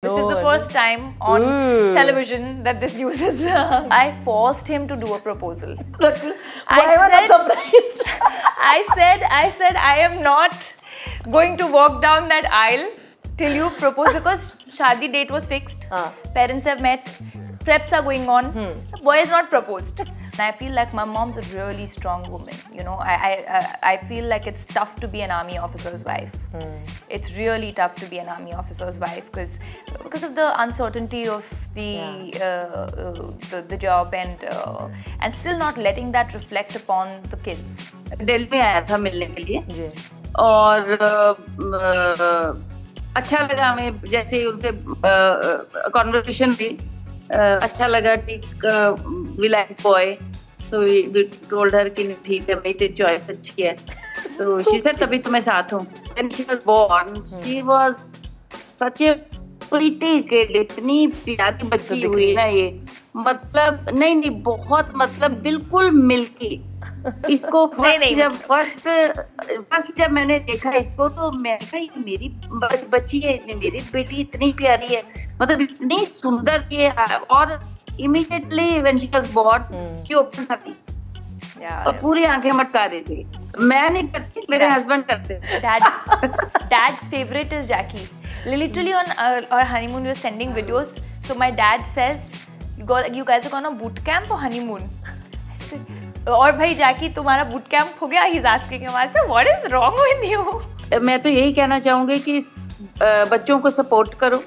This is the first time on hmm. television that this news is. Uh, I forced him to do a proposal. I said, surprised? I said, I said, I am not going to walk down that aisle till you propose because shadi date was fixed. Uh. Parents have met. Preps are going on. Hmm. Boy is not proposed. And I feel like my mom's a really strong woman. You know, I, I, uh, I feel like it's tough to be an army officer's wife. Mm. It's really tough to be an army officer's wife because because of the uncertainty of the yeah. uh, uh, the, the, job and uh, hmm. and still not letting that reflect upon the kids. दिल आया था मिलने के लिए और uh, uh, अच्छा लगा हमें जैसे उनसे कॉन्वर्सेशन हुई अच्छा लगा ठीक we boy so we told her कि ठीक है भाई तेरी चॉइस अच्छी है तो शी सेड तभी तो मैं साथ हूं and she was born she was such a pretty kid इतनी प्यारी बच्ची हुई ना ये मतलब नहीं नहीं बहुत मतलब बिल्कुल मिल्की इसको फर्स्ट जब फर्स्ट मतलब फर्स्ट जब मैंने देखा इसको तो मैं कहा ये मेरी बच्ची है मेरी बेटी इतनी प्यारी है मतलब इतनी सुंदर थी और immediately when she was born she open her और पूरी आंखें मटका रही थी मैं नहीं करती मेरे हस्बैंड करते dad dad's favourite is Jackie literally on uh, our honeymoon we were sending videos so my dad says you, go, you guys are going on boot camp or honeymoon और भाई जाकी तुम्हारा बूट कैंप हो गया ही asking हमारे से what is wrong with you मैं तो यही कहना चाहूंगी कि uh, बच्चों को सपोर्ट करो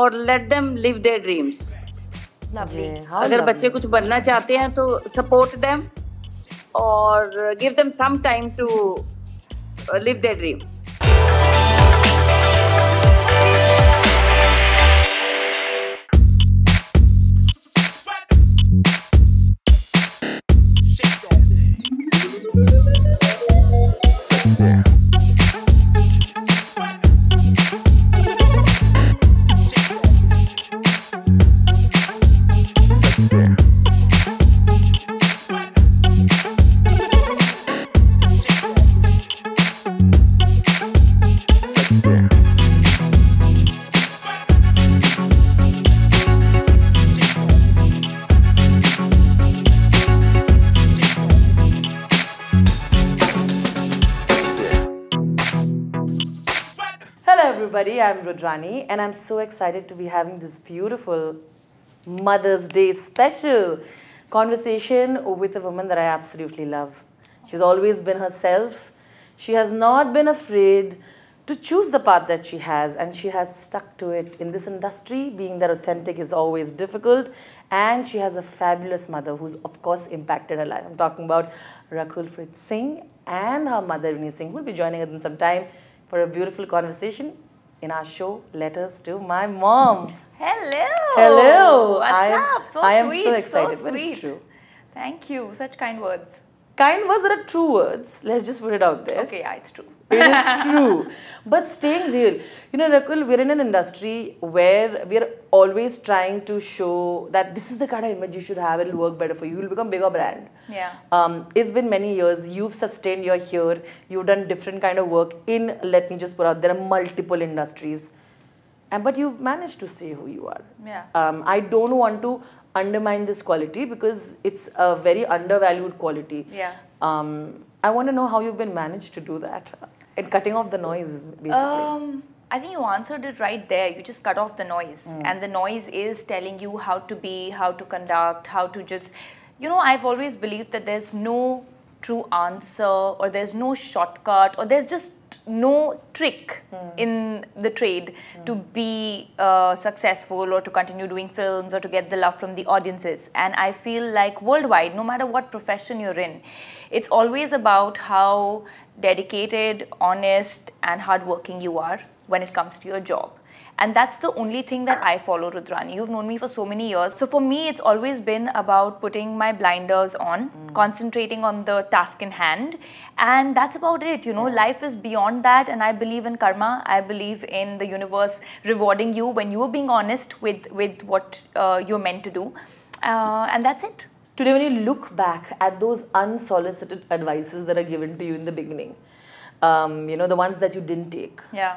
और let them live their dreams lovely हाँ, अगर बच्चे कुछ बनना चाहते हैं तो सपोर्ट देम और give them some time to live their dream Rudrani, and I'm so excited to be having this beautiful Mother's Day special conversation with a woman that I absolutely love. She's always been herself. She has not been afraid to choose the path that she has, and she has stuck to it in this industry. Being that authentic is always difficult, and she has a fabulous mother who's, of course, impacted her life. I'm talking about Rakul Rakulpreet Singh and her mother, Vinny Singh, who will be joining us in some time for a beautiful conversation in our show Letters to My Mom. Hello. Hello. What's I up? So I am sweet. so excited, so but it's true. Thank you. Such kind words. Kind words are true words. Let's just put it out there. Okay, yeah, it's true. It is true. But staying real, you know, Rakul, we're in an industry where we're always trying to show that this is the kind of image you should have. It'll work better for you. You'll become bigger brand. Yeah. Um, it's been many years. You've sustained your here. You've done different kind of work in. Let me just put out. There are multiple industries, and but you've managed to say who you are. Yeah. Um, I don't want to undermine this quality because it's a very undervalued quality. Yeah. Um, I want to know how you've been managed to do that. And cutting off the noise, basically. Um, I think you answered it right there. You just cut off the noise. Mm. And the noise is telling you how to be, how to conduct, how to just. You know, I've always believed that there's no true answer or there's no shortcut or there's just no trick mm. in the trade mm. to be uh, successful or to continue doing films or to get the love from the audiences. And I feel like worldwide, no matter what profession you're in, it's always about how dedicated, honest, and hardworking you are when it comes to your job. And that's the only thing that I follow, Rudrani. You've known me for so many years. So for me, it's always been about putting my blinders on, mm. concentrating on the task in hand. And that's about it. You know, yeah. life is beyond that. And I believe in karma. I believe in the universe rewarding you when you're being honest with, with what uh, you're meant to do. Uh, and that's it. Today, when you look back at those unsolicited advices that are given to you in the beginning, um, you know, the ones that you didn't take. Yeah.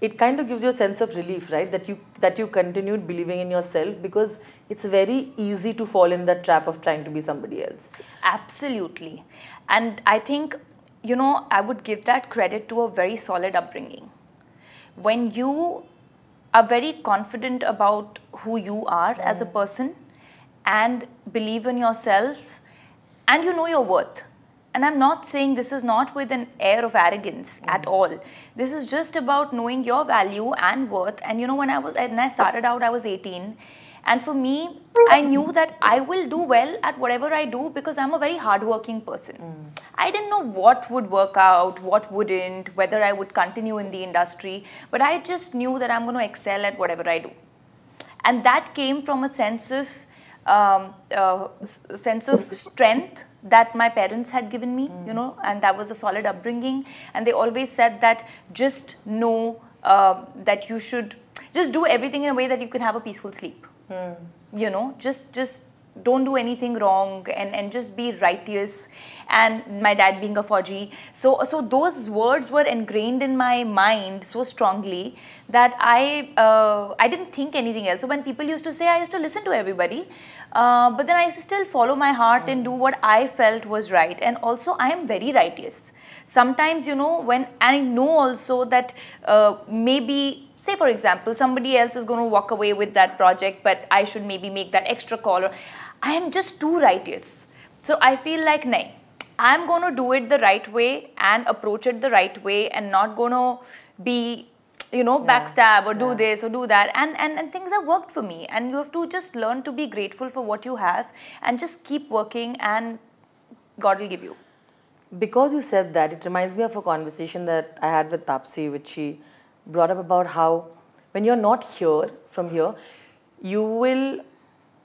It kind of gives you a sense of relief, right? That you that you continued believing in yourself because it's very easy to fall in that trap of trying to be somebody else. Absolutely, and I think you know I would give that credit to a very solid upbringing. When you are very confident about who you are mm. as a mm. person, and believe in yourself and you know your worth. And I'm not saying this is not with an air of arrogance mm -hmm. at all. This is just about knowing your value and worth. And you know, when I was when I started out, I was 18. And for me, I knew that I will do well at whatever I do because I'm a very hardworking person. Mm. I didn't know what would work out, what wouldn't, whether I would continue in the industry, but I just knew that I'm going to excel at whatever I do. And that came from a sense of um, uh, sense of strength that my parents had given me, mm. you know, and that was a solid upbringing. And they always said that just know uh, that you should just do everything in a way that you can have a peaceful sleep. Mm. You know, just just don't do anything wrong and and just be righteous and my dad being a Fauji. So, so those words were ingrained in my mind so strongly that I, uh, I didn't think anything else. So when people used to say, I used to listen to everybody, uh, but then I used to still follow my heart and do what I felt was right. And also I am very righteous. Sometimes, you know, when I know also that uh, maybe say for example somebody else is going to walk away with that project but i should maybe make that extra call or i am just too righteous so i feel like nay I'm going to do it the right way and approach it the right way and not going to be you know backstab or do yeah. this or do that and, and and things have worked for me and you have to just learn to be grateful for what you have and just keep working and god will give you because you said that it reminds me of a conversation that i had with tapsi which she brought up about how when you're not here from here you will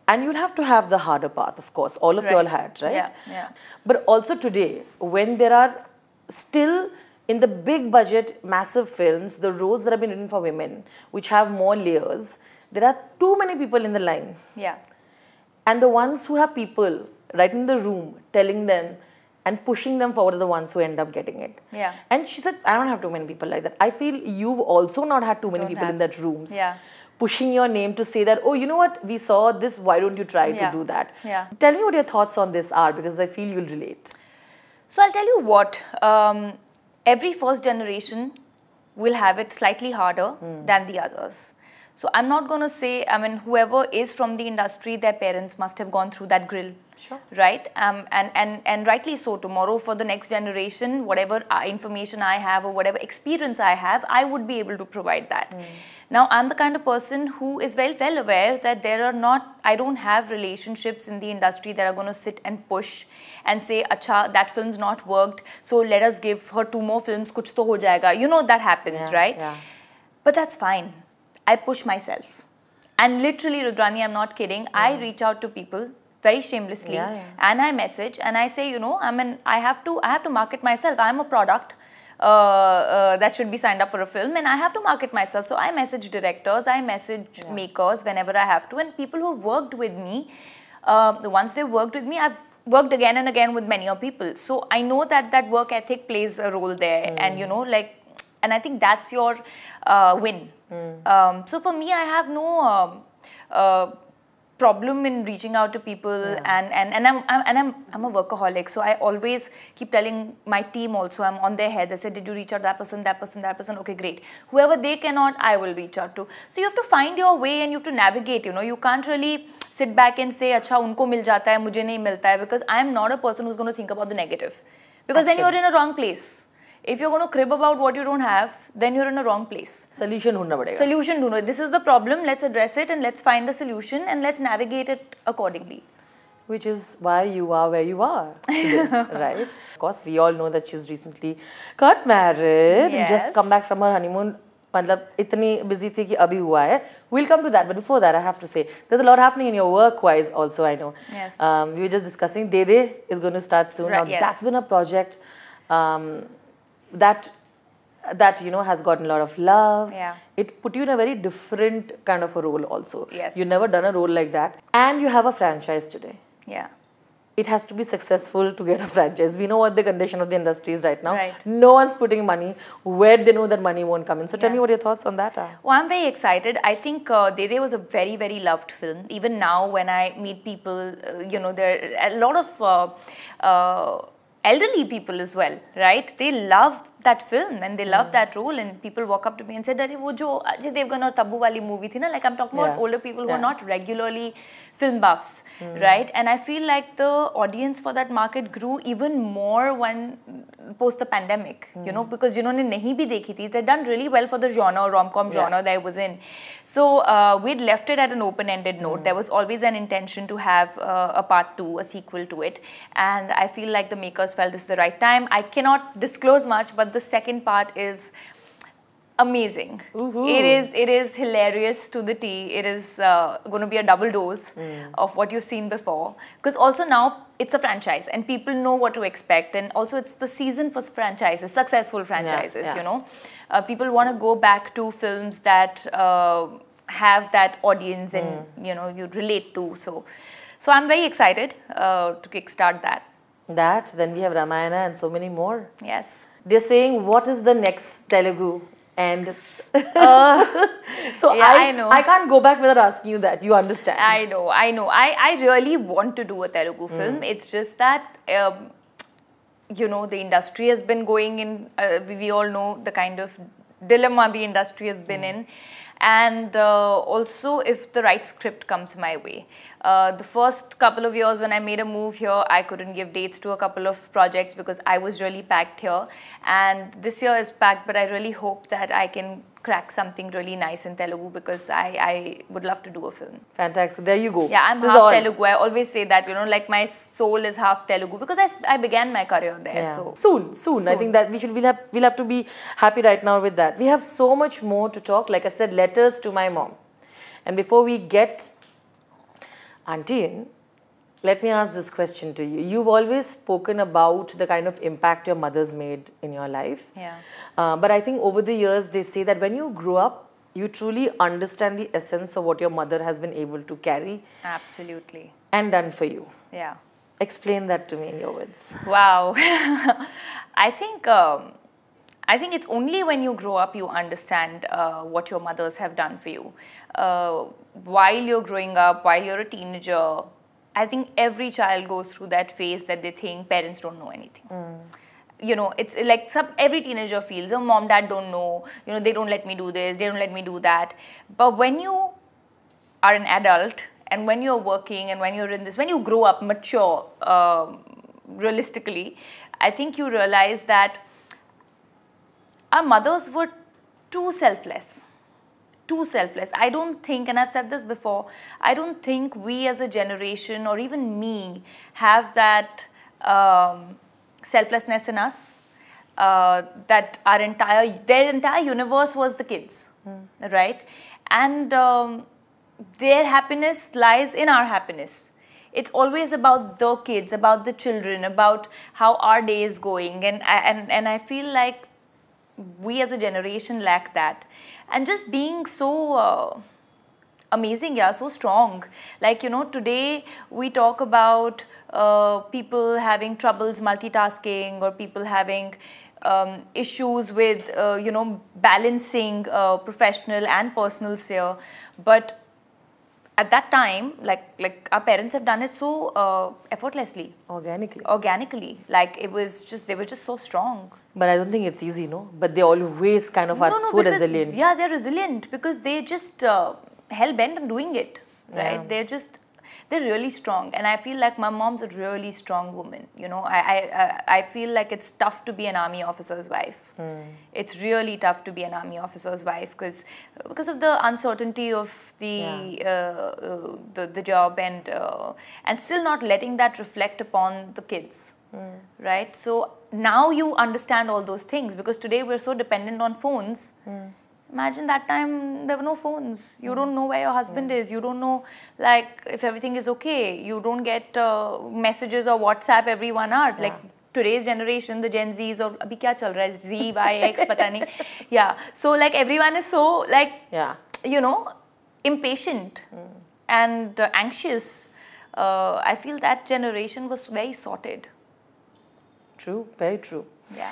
and you'll have to have the harder path of course all of right. y'all had right yeah, yeah but also today when there are still in the big budget massive films the roles that have been written for women which have more layers there are too many people in the line yeah and the ones who have people right in the room telling them and pushing them forward are the ones who end up getting it. Yeah. And she said, I don't have too many people like that. I feel you've also not had too many don't people have. in that rooms. Yeah pushing your name to say that, oh, you know what, we saw this, why don't you try yeah. to do that? Yeah. Tell me what your thoughts on this are because I feel you'll relate. So I'll tell you what, um, every first generation will have it slightly harder mm. than the others. So I'm not going to say, I mean, whoever is from the industry, their parents must have gone through that grill. Sure. Right? Um, and, and, and rightly so. Tomorrow, for the next generation, whatever uh, information I have or whatever experience I have, I would be able to provide that. Mm. Now, I'm the kind of person who is well, well aware that there are not, I don't have relationships in the industry that are going to sit and push and say, acha, that film's not worked, so let us give her two more films, kuch to ho jayega. You know, that happens, yeah, right? Yeah. But that's fine I push myself. And literally, Rudrani, I'm not kidding. Yeah. I reach out to people very shamelessly yeah, yeah. and I message and I say, you know, I'm an, I have to, I have to market myself. I'm a product. Uh, uh, that should be signed up for a film and I have to market myself. So I message directors, I message makers whenever I have to and people who worked with me, uh, um, once they worked with me, I've worked again and again with many of people. So I know that that work ethic plays a role there mm. and hmm. you know like and I think that's your uh, win. Mm. Um, so for me, I have no um, uh, problem in reaching out to people, and and and I'm, I'm, and I'm I'm a workaholic, so I always keep telling my team also I'm on their heads. I said, did you reach out that person, that person, that person? Okay, great. Whoever they cannot, I will reach out to. So you have to find your way and you have to navigate. You know, you can't really sit back and say, अच्छा उनको मिल जाता है मुझे नहीं मिलता है because I am not a person who's going to think about the negative because Absolutely. then you're in a wrong place if you're going to crib about what you don't have, then you're in a wrong place. Solution dhundna padega. Solution dhundna. This is the problem. Let's address it and let's find a solution and let's navigate it accordingly. Which is why you are where you are today, right? Of course, we all know that she's recently got married yes. and just come back from her honeymoon. मतलब इतनी busy थी कि अभी हुआ है we'll come to that but before that I have to say there's a lot happening in your work wise also I know yes. Um, we were just discussing day is going to start soon right, yes. that's been a project um, that that you know has gotten a lot of love yeah it put you in a very different kind of a role also yes you've never done a role like that and you have a franchise today yeah it has to be successful to get a franchise. We know what the condition of the industry is right now. Right. No one's putting money where they know that money won't come in. So yeah. tell me what your thoughts on that are. Well, I'm very excited. I think uh, Dede was a very, very loved film. Even now when I meet people, uh, you know, there are a lot of... Uh, uh, elderly people as well, right? They love that film and they love mm. that role and people walk up to me and said, Arey, wo jo Ajay Devgan or Tabu wali movie thi na, like I'm talking yeah. about older people who yeah. are not regularly film buffs, mm. right? And I feel like the audience for that market grew even more when post the pandemic, mm. you know, hmm. because जिन्होंने नहीं भी देखी थी, they done really well for the genre, rom-com genre that I was in. So uh, we'd left it at an open-ended note. Hmm. There was always an intention to have uh, a part two, a sequel to it. And I feel like the makers felt this is the right time. I cannot disclose much, but the second part is amazing. It is it is hilarious to the T. It is uh, going to be a double dose mm. of what you've seen before. Because also now it's a franchise and people know what to expect. And also it's the season for franchises, successful franchises. Yeah, yeah. You know, uh, people want to go back to films that uh, have that audience mm. and you know you relate to. So, so I'm very excited uh, to kickstart that. That, then we have Ramayana and so many more. Yes. They're saying, what is the next Telugu? And uh, so yeah, I, I know. I can't go back without asking you that. You understand? I know, I know. I, I really want to do a Telugu hmm. film. Mm. It's just that. Um, you know the industry has been going in uh, we all know the kind of dilemma the industry has been mm. in and uh, also if the right script comes my way. Uh, the first couple of years when I made a move here, I couldn't give dates to a couple of projects because I was really packed here. And this year is packed, but I really hope that I can crack something really nice in Telugu because I, I would love to do a film. Fantastic. There you go. Yeah, I'm this half Telugu. I always say that, you know, like my soul is half Telugu because I, I began my career there. Yeah. So soon, soon, soon, I think that we should we'll have we'll have to be happy right now with that. We have so much more to talk. Like I said, letters to my mom. And before we get Auntie in, let me ask this question to you. You've always spoken about the kind of impact your mother's made in your life. Yeah. Uh, but I think over the years, they say that when you grow up, you truly understand the essence of what your mother has been able to carry. Absolutely. And done for you. Yeah. Explain that to me in your words. Wow. I think. Um, I think it's only when you grow up you understand uh, what your mothers have done for you. Uh, while you're growing up, while you're a teenager, I think every child goes through that phase that they think parents don't know anything. Mm. You know, it's like some every teenager feels, oh, mom, dad don't know. You know, they don't let me do this, they don't let me do that. But when you are an adult and when you're working and when you're in this, when you grow up, mature, um, realistically, I think you realize that our mothers were too selfless too selfless. I don't think, and I've said this before, I don't think we as a generation or even me have that um, selflessness in us. Uh, that our entire their entire universe was the kids, mm. right? And um, their happiness lies in our happiness. It's always about the kids, about the children, about how our day is going, and and and I feel like we as a generation lack that. And just being so uh, amazing, yeah, so strong. Like, you know, today we talk about uh, people having troubles multitasking or people having um, issues with, uh, you know, balancing uh, professional and personal sphere. But at that time like like our parents have done it so uh, effortlessly organically organically like it was just they were just so strong but I don't think it's easy, no? But they always kind of no, are no, so because, resilient. Yeah, they're resilient because they just uh, hell bent on doing it, right? Yeah. They're just, they're really strong. And I feel like my mom's a really strong woman, you know? I, I, I feel like it's tough to be an army officer's wife. Mm. It's really tough to be an army officer's wife because because of the uncertainty of the, yeah. Uh, uh, the, the job and, uh, and still not letting that reflect upon the kids, mm. right? So now you understand all those things because today we're so dependent on phones. Mm. Imagine that time there were no phones. You mm. don't know where your husband yeah. is. You don't know like if everything is okay. You don't get uh, messages or WhatsApp every one hour. Yeah. Like today's generation, the Gen Zs or abhi kya chal raha hai? Z, Y, X, pata nahi. Yeah. So like everyone is so like yeah. you know impatient mm. and uh, anxious. Uh, I feel that generation was very sorted. True, very true. Yeah.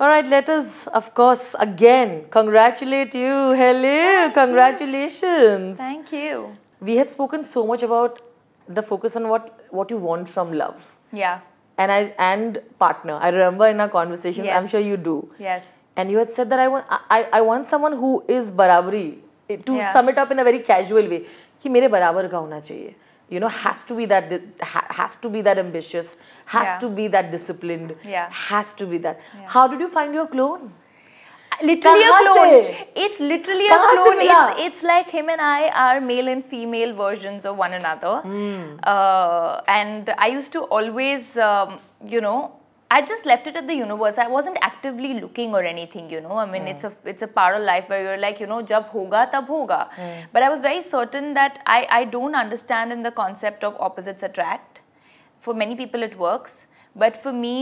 All right, let us, of course, again congratulate you. Hello, Thank congratulations. You. Thank you. We had spoken so much about the focus on what, what you want from love. Yeah. And I and partner. I remember in our conversation, yes. I'm sure you do. Yes. And you had said that I want I, I want someone who is barabri. Eh, to yeah. sum it up in a very casual way. he मेरे बराबर का chahiye. चाहिए you know has to be that has to be that ambitious has yeah. to be that disciplined yeah. has to be that yeah. how did you find your clone literally a clone se? it's literally a clone it's, it's like him and i are male and female versions of one another mm. uh, and i used to always um, you know I just left it at the universe. I wasn't actively looking or anything, you know. I mean, mm. it's a it's a part of life where you're like, you know, jab hoga tab hoga. Mm. But I was very certain that I I don't understand in the concept of opposites attract. For many people, it works, but for me,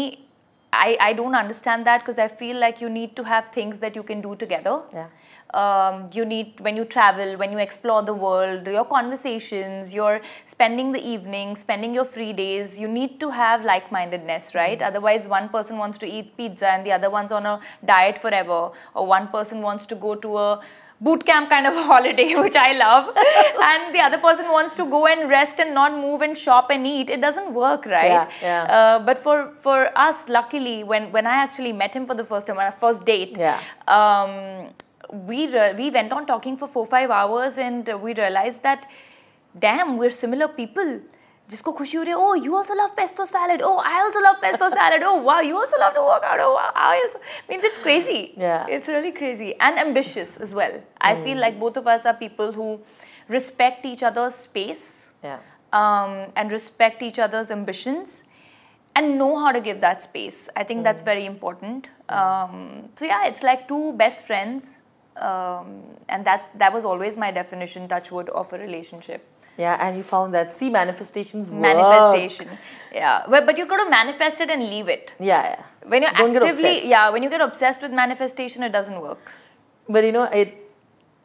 I I don't understand that because I feel like you need to have things that you can do together. Yeah um, you need when you travel, when you explore the world, your conversations, your spending the evening, spending your free days, you need to have like mindedness, right? Mm -hmm. Otherwise, one person wants to eat pizza and the other one's on a diet forever, or one person wants to go to a boot camp kind of holiday, which I love, and the other person wants to go and rest and not move and shop and eat. It doesn't work, right? Yeah, yeah. Uh, but for for us, luckily, when when I actually met him for the first time, our first date, yeah. Um, we we went on talking for 4 5 hours and we realized that damn we're similar people Just khushi ho oh you also love pesto salad oh i also love pesto salad oh wow you also love to work out oh wow i also I means it's crazy yeah it's really crazy and ambitious as well i hmm. feel like both of us are people who respect each other's space yeah um, and respect each other's ambitions and know how to give that space i think that's hmm. very important hmm. um, so yeah it's like two best friends um, and that that was always my definition touchwood of a relationship yeah and you found that see manifestations work. manifestation yeah but, but you got to manifest it and leave it yeah, yeah. when you actively yeah when you get obsessed with manifestation it doesn't work but you know it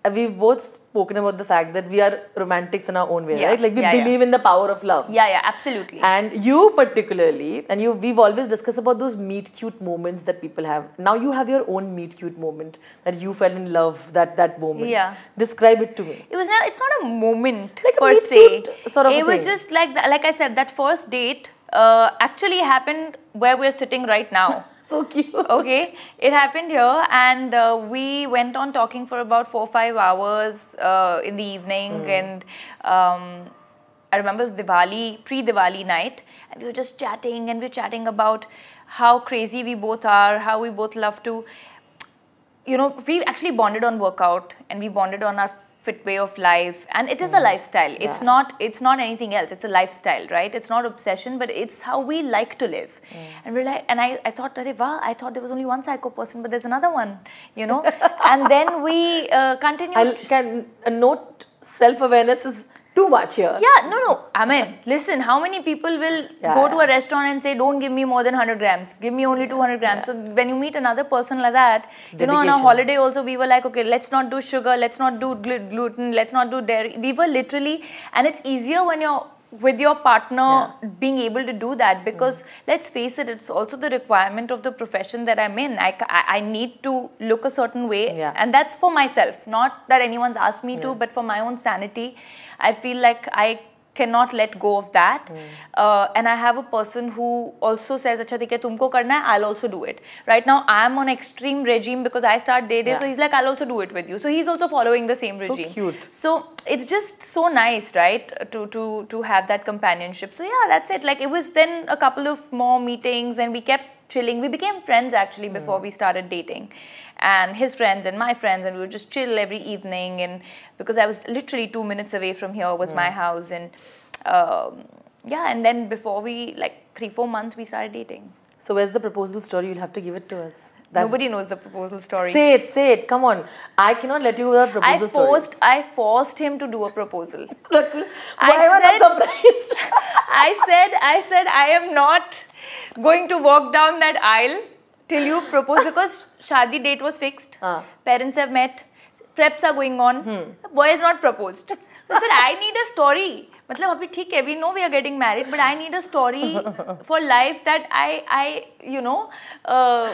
we've both spoken about the fact that we are romantics in our own way, yeah. right? Like we yeah, believe yeah. in the power of love. Yeah, yeah, absolutely. And you particularly, and you, we've always discussed about those meet cute moments that people have. Now you have your own meet cute moment that you fell in love that that moment. Yeah. Describe it to me. It was not. It's not a moment like a per se. sort of. It was thing. just like the, like I said, that first date uh, actually happened where we're sitting right now. so cute. Okay, it happened here, and uh, we went on talking for about four five hours uh, in the evening, mm. and um, I remember it was Diwali pre Diwali night, and we were just chatting, and we were chatting about how crazy we both are, how we both love to. You know, we actually bonded on workout, and we bonded on our fit way of life and it is mm. a hmm. lifestyle yeah. it's not it's not anything else it's a lifestyle right it's not obsession but it's how we like to live mm. and we're like and i, I thought wow i thought there was only one psycho person but there's another one you know and then we uh, continue can a uh, note self-awareness is too much here. Yeah, no, no. I mean, listen, how many people will yeah, go to a restaurant and say, don't give me more than 100 grams, give me only 200 grams. So when you meet another person like that, you know, on a holiday also, we were like, okay, let's not do sugar, let's not do gluten, let's not do dairy. We were literally, and it's easier when you're with your partner yeah. being able to do that because mm. let's face it it's also the requirement of the profession that i'm in i, I, need to look a certain way yeah. and that's for myself not that anyone's asked me yeah. to but for my own sanity I feel like I cannot let go of that. Mm. Uh, and I have a person who also says, tumko karna hai, I'll also do it. Right now, I'm on extreme regime because I start day day. Yeah. So he's like, I'll also do it with you. So he's also following the same regime. So cute. So it's just so nice, right? To, to, to have that companionship. So yeah, that's it. Like it was then a couple of more meetings and we kept chilling. We became friends actually hmm. before mm. we started dating, and his friends and my friends, and we would just chill every evening. And because I was literally two minutes away from here was mm. my hmm. house, and um, yeah, and then before we like three four months we started dating. So where's the proposal story? You'll have to give it to us. That's Nobody knows the proposal story. Say it, say it. Come on. I cannot let you without proposal I forced, stories. I forced him to do a proposal. Why I surprised? I said, I said, I am not going to walk down that aisle till you propose because shadi date was fixed. Uh. Parents have met. Preps are going on. Hmm. Boy is not proposed. So sir, I need a story. मतलब अभी we है we know we are getting married but I need a story for life I, I I you I. Uh,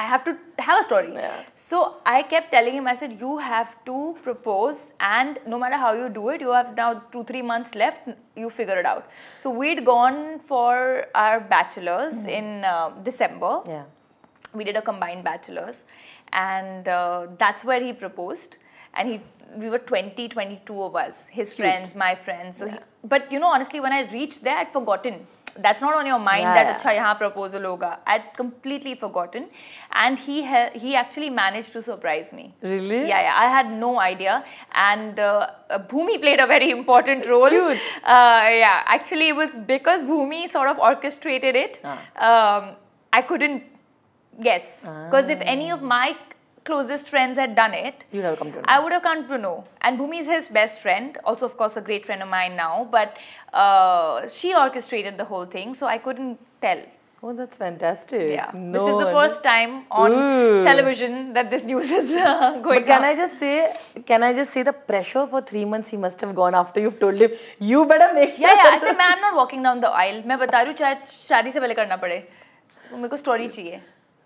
I have to have a story. Yeah. So I kept telling him, I said, you have to propose and no matter how you do it, you have now two, three months left, you figure it out. So we'd gone for our bachelor's mm -hmm. in uh, December. Yeah. We did a combined bachelor's and uh, that's where he proposed and he we were 20 22 of us his Cute. friends my friends so yeah. he, but you know honestly when i reached there i'd forgotten that's not on your mind yeah, that acha yahan proposal hoga i'd completely forgotten and he he actually managed to surprise me really yeah yeah i had no idea and uh, uh bhumi played a very important role Cute. Uh, yeah actually it was because bhumi sort of orchestrated it ah. um, i couldn't guess because ah. if any of my closest friends had done it, you never come to know. I would have come to know. And Bhumi is his best friend, also of course a great friend of mine now. But uh, she orchestrated the whole thing, so I couldn't tell. Oh, that's fantastic. Yeah. No, this is the first time on ooh. television that this news is uh, going But can out. I just say, can I just say the pressure for three months he must have gone after you've told him, you better make Yeah, yeah. I said, man, i I'm not walking down the aisle. मैं बता रही हूँ शायद शादी से पहले the पड़े.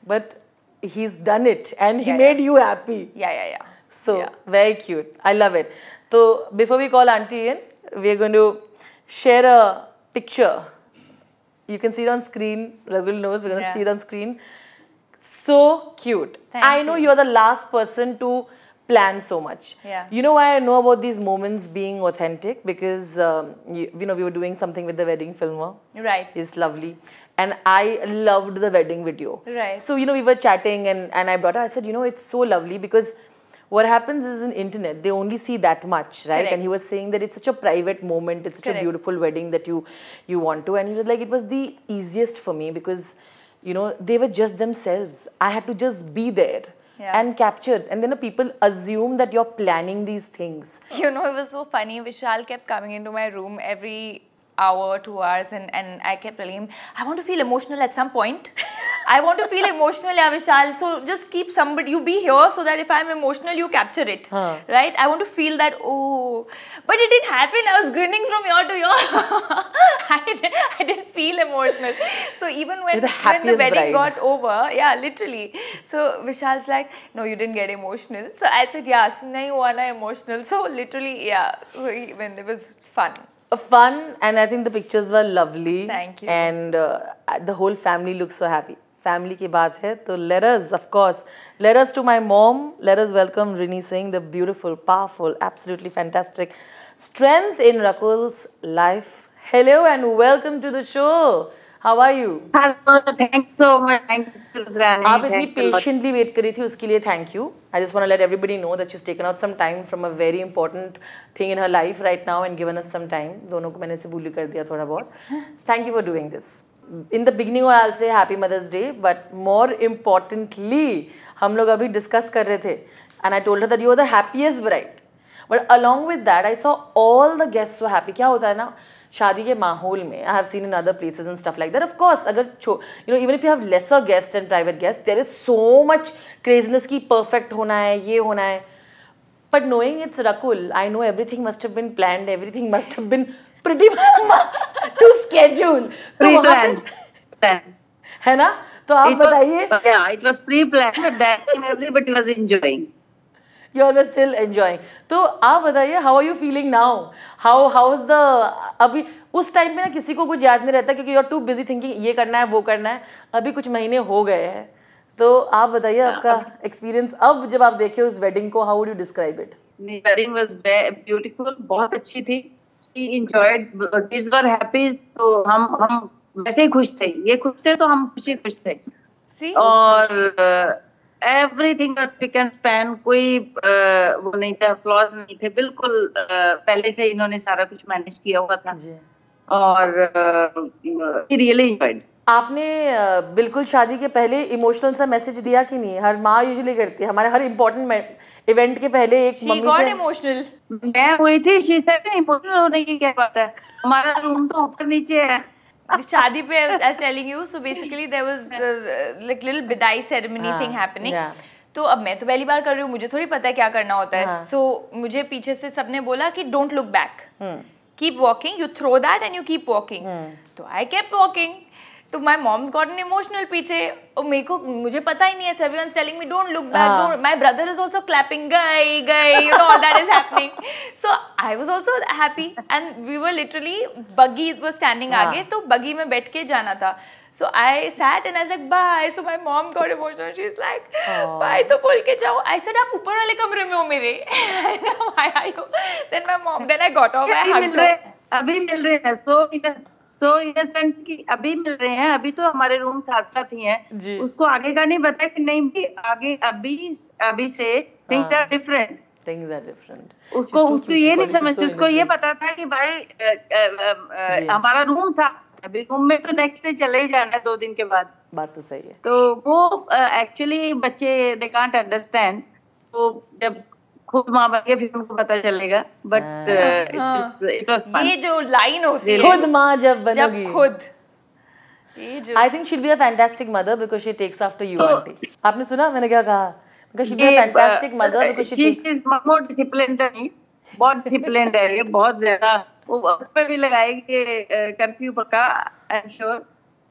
But he's done it and he yeah, made yeah. you happy. Yeah, yeah, yeah. So yeah. very cute. I love it. So before we call Auntie in, we're going to share a picture. You can see it on screen. Ragul knows we're going to see it on screen. So cute. Thank I know you. you're the last person to plan so much. Yeah. You know why I know about these moments being authentic because um, you, you, know we were doing something with the wedding filmer. Right. It's lovely and I loved the wedding video. Right. So, you know, we were chatting and, and I brought her, I said, you know, it's so lovely because what happens is in internet, they only see that much, right? Correct. And he was saying that it's such a private moment, it's such Correct. a beautiful wedding that you, you want to. And he was like, it was the easiest for me because, you know, they were just themselves. I had to just be there. Yeah. and captured. And then the people assume that you're planning these things. You know, it was so funny. Vishal kept coming into my room every hour, two hours, and, and I kept telling him, I want to feel emotional at some point. I want to feel emotional, yeah, Vishal. So just keep somebody, you be here so that if I'm emotional, you capture it. Huh. Right? I want to feel that, oh. But it didn't happen. I was grinning from ear to ear. I, didn't, I didn't feel emotional. So even when, the, when the wedding bride. got over, yeah, literally. So Vishal's like, no, you didn't get emotional. So I said, yeah, nahi hua emotional. So literally, yeah, when it was fun. Uh, fun and I think the pictures were lovely. Thank you. And uh, the whole family looks so happy. Family ki baat hai, so let us, of course, let us to my mom, let us welcome Rini Singh, the beautiful, powerful, absolutely fantastic strength in Rakul's life. Hello and welcome to the show. How are you hello thank so much thank you Rudrani आप इतनी patiently wait कर रही थी उसके लिए thank you I just want to let everybody know that she is taken out some time from a very important thing in her life right now and given us some time दोनों को मैंने से भूल कर दिया थोड़ा बहुत thank you for doing this in the beginning I say happy mother's day but more importantly हम लोग अभी डिस्कस कर रहे थे and I told that you are the happiest bright but along with that I saw all the guest so happy क्या होता है ना शादी के माहौल में I have seen in other places and stuff like that of course अगर you know even if you have lesser guest and private guest there is so much craziness की परफेक्ट होना है ये होना है but knowing it's Rakul I know everything must have been plan everything must have been pretty much to schedule है ना तो आप बताइए it was pre plan that everybody was enjoying you are still enjoying तो आप बताइए how are you feeling now how how is the अभी उस टाइम पे ना किसी को कुछ याद नहीं रहता क्योंकि you are too busy thinking ये करना है वो करना है अभी कुछ महीने हो गए हैं तो आप बताइए yeah, हाँ, आपका एक्सपीरियंस अब जब आप देखे उस वेडिंग को how you describe it wedding was beautiful बहुत अच्छी थी she enjoyed kids were happy तो हम हम वैसे ही खुश थे ये खुश थे तो हम खुशी खुश थे See? और एवरीथिंग पिक एंड स्पैन कोई आ, वो नहीं था फ्लॉज नहीं थे बिल्कुल आ, पहले से इन्होंने सारा कुछ मैनेज किया हुआ था और रियली एंजॉयड आपने बिल्कुल शादी के पहले इमोशनल सा मैसेज दिया कि नहीं हर माँ यूजुअली करती है हमारे हर इम्पोर्टेंट इवेंट के पहले एक मम्मी से इमोशनल मैं हुई थी शी से इमोशनल होने की क्या बात है हमारा रूम तो ऊपर नीचे है शादी पे telling you so basically so basically like little bidai ceremony thing happening तो अब मैं तो पहली बार कर रही हूँ मुझे थोड़ी पता है क्या करना होता है सो हाँ. मुझे पीछे से सबने बोला कि don't look back keep walking you throw that and you keep walking तो आई केप वॉकिंग तो my mom got an emotional पीछे और मेरे को मुझे पता ही नहीं है everyone telling me don't look back my brother is also clapping गई गई you know all that is happening so I was also happy and we were literally buggy was standing आगे तो बगी में बैठ के जाना था so I sat and I was like, bye. So my mom got emotional. She's like, Aww. हाँ। bye, तो बोल के जाओ. आई सेड आप ऊपर वाले कमरे में हो मेरे. आई आई you? Then my mom, then I got off. I hugged अभी मिल रहे हैं. सो सो इन सेंस कि अभी मिल रहे हैं अभी तो हमारे रूम साथ साथ ही हैं उसको आगे का नहीं पता कि नहीं भी आगे अभी अभी से things are different things are different उसको उसको ये नहीं समझ so उसको ये पता था कि भाई हमारा रूम साथ अभी रूम में तो नेक्स्ट डे चले ही जाना है दो दिन के बाद बात तो सही है तो वो एक्चुअली बच्चे दे कांट अंडरस्टैंड तो जब खुद माँ बन गया फिर उनको पता चलेगा बट इट वाज ये जो लाइन होती है खुद माँ जब बनोगी जब खुद I think she'll be a fantastic mother because she takes after you, auntie. आपने सुना मैंने क्या कहा because she'll be a fantastic mother because she, takes. she is much more disciplined than me. बहुत disciplined है ये बहुत ज्यादा वो उस पे भी लगाएगी कर्फ्यू पक्का आई एम श्योर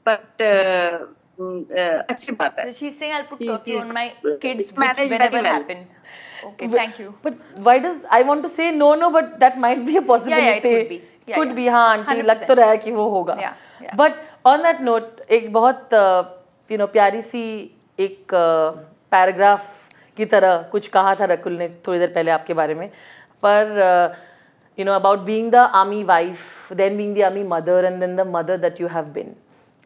बट अच्छी बात है She's saying I'll put curfew on my kids manage very happen. Okay, thank you. But why does I want to say no, no, but that might be a possibility. Yeah, yeah, it could be. Yeah, could yeah. be हाँ aunty लग तो रहा है कि वो होगा but on that note एक बहुत यू uh, नो प्यारी सी एक पैराग्राफ uh, की तरह कुछ कहा था रकुल ने थोड़ी देर पहले आपके बारे में पर you know about being the army wife then being the army mother and then the mother that you have been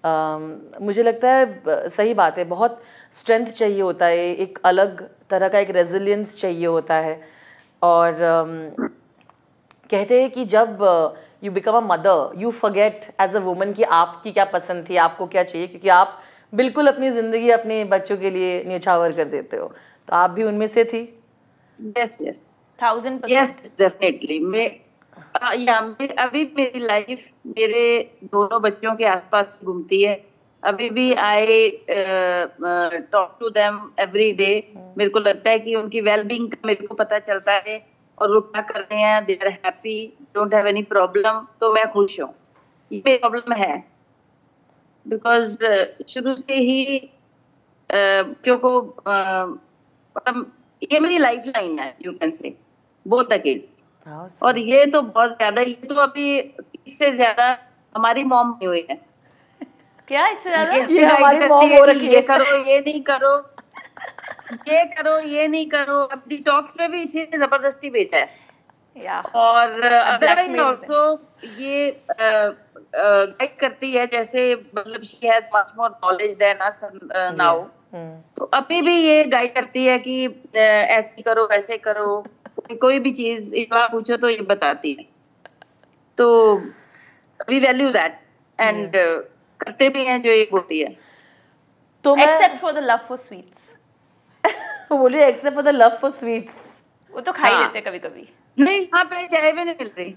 मुझे लगता है सही बात है बहुत स्ट्रेंथ चाहिए होता है एक अलग तरह का एक रेजिलियंस चाहिए होता है और कहते हैं कि जब you become a mother you forget as a woman कि आपकी क्या पसंद थी आपको क्या चाहिए क्योंकि आप बिल्कुल अपनी ज़िंदगी अपने बच्चों के लिए न्यौछावर कर देते हो तो आप भी उनमें से थी yes yes thousand yes definitely मैं हाँ, अभी मेरी लाइफ मेरे दोनों बच्चों के आसपास घूमती है अभी भी I talk to them every day मेरे को लगता है कि उनकी वेलबींग का मेरे को पता चलता है और वो क्या कर रहे हैं they're happy don't have any problem तो मैं खुश हूँ ये प्रॉब्लम है बिकॉज शुरू से ही बच्चों को मतलब ये मेरी लाइफ लाइन है you can say both against हाँ, और ये तो बहुत ज्यादा ये तो अभी इससे ज्यादा हमारी मॉम नहीं हुई है क्या इससे ज्यादा ये, ये हमारी मॉम हो रखी है ये करो ये नहीं करो ये करो ये नहीं करो अब डिटॉक्स में भी इसी ने जबरदस्ती भेजा है और अदरवाइज ऑल्सो ये गाइड करती है जैसे मतलब she has much more knowledge than us now तो अभी भी ये गाइड करती है कि ऐसे करो वैसे करो कोई भी चीज इतना पूछो तो ये बताती है तो वी वैल्यू दैट एंड करते भी हैं जो ये होती है तो except for the love for sweets बोलिए except for the love for sweets वो तो खा ही हाँ. लेते कभी कभी नहीं वहाँ पे चाय भी नहीं मिल रही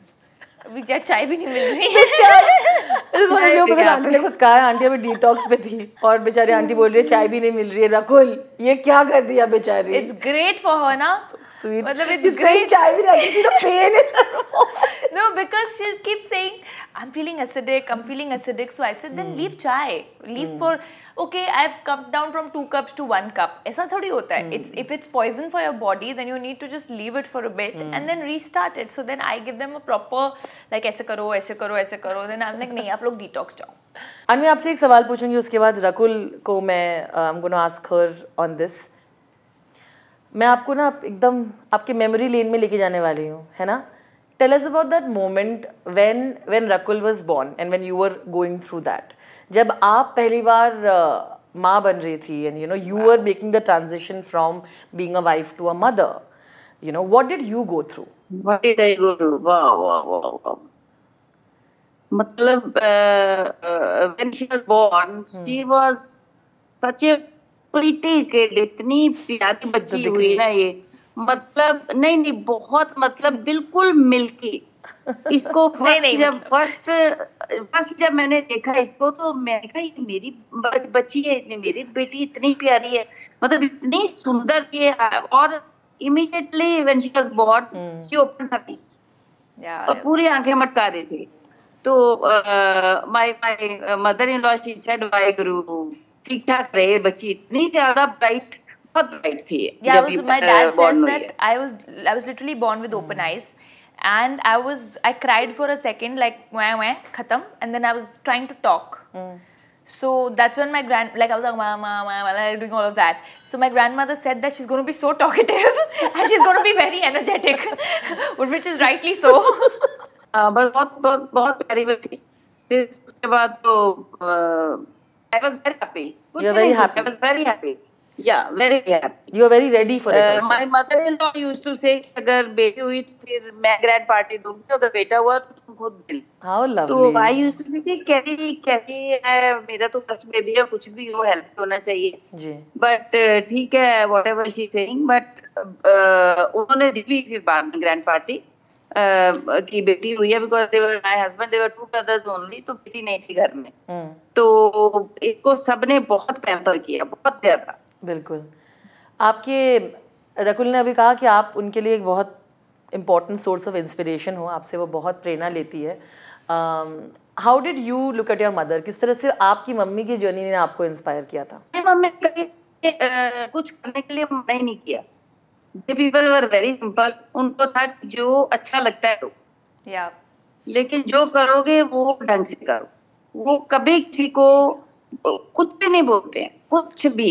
अभी जब चाय भी नहीं मिल रही इस वीडियो में आंटी ने खुद कहा है आंटी अभी डिटॉक्स पे थी और बेचारी आंटी बोल रही है चाय भी नहीं मिल रही है रकुल ये क्या कर दिया बेचारी इट्स ग्रेट फॉर हर ना स्वीट मतलब इट्स ग्रेट चाय भी नहीं थी तो pain no, because she'll keep saying, I'm feeling acidic, I'm feeling acidic. So I said, then mm. leave chai. Leave mm. for, okay, I've come down from two cups to one cup. Aisa thodi hota hai. Mm. It's, if it's poison for your body, then you need to just leave it for a bit mm. and then restart it. So then I give them a proper, like, aise karo, aise karo, aise karo. Then I'm like, nahi, aap log detox jao. जाओ. अन मैं ek sawal poochungi, uske baad Rakul ko main, uh, I'm going to ask her on this. मैं आपको ना एकदम आपके memory lane में लेके जाने वाली हूँ है ना Tell us about that moment when when Rakul was born and when you were going through that. जब आप पहली बार uh, माँ बन रही थी and you know were making the transition from being a wife to a mother. you know what did you go through what did i go through wow wow wow, wow. Matlab, uh, uh, when she was born hmm. she was such a pretty kid इतनी प्यारी बच्ची हुई ना ये मतलब नहीं नहीं बहुत मतलब बिल्कुल मिल्की इसको फर्स्ट नहीं, नहीं, जब फर्स्ट मतलब- फर्स्ट जब मैंने देखा इसको तो मैं कहा ये मेरी बच्ची है मेरी बेटी इतनी प्यारी है मतलब इतनी सुंदर ये और immediately when she was born she open her face और पूरी आंखें मटका रही थी तो my my mother in law she said why guru ठीक ठाक रहे बच्ची इतनी ज्यादा ब्राइट बहुत ब्राइट थी yeah, I was, my dad says that I was I was literally born with open eyes and I was I cried for a second like wah wah khatam and then I was trying to talk So that's when my grand, like I was like, mama, mama, doing all of that. So my grandmother said that she's going to be so talkative and she's going to be very energetic, which is rightly so. बस बहुत बहुत बहुत प्यारी बेटी फिर उसके बाद तो I was very happy I was very happy Uh, अगर बेटी हुई तो फिर मैं ग्रैंड पार्टी दूंगी अगर बेटा हुआ तो तुम खुद दिल तो कि कैसी कैसी है मेरा तो बेबी है कुछ भी हो हेल्प तो होना चाहिए. जी. Uh, ठीक है uh, उन्होंने दी भी फिर बाद में ग्रैंड पार्टी की बेटी हुई है because devar husband devar two brothers only तो बेटी नहीं थी घर में हम्म। तो इसको सबने बहुत पैम्पर किया बहुत ज्यादा बिल्कुल आपके रकुल ने अभी कहा कि आप उनके लिए एक बहुत इम्पॉर्टेंट सोर्स ऑफ इंस्पिरेशन हो आपसे वो बहुत प्रेरणा लेती है how did you look at your mother किस तरह से आपकी मम्मी की जर्नी ने आपको इंस्पायर किया था मम्मी कुछ करने के लिए मना नहीं किया the people were very simple उनको था जो अच्छा लगता है yeah. लेकिन जो करोगे वो ढंग से करो वो कभी किसी को कुछ भी नहीं बोलते हैं कुछ भी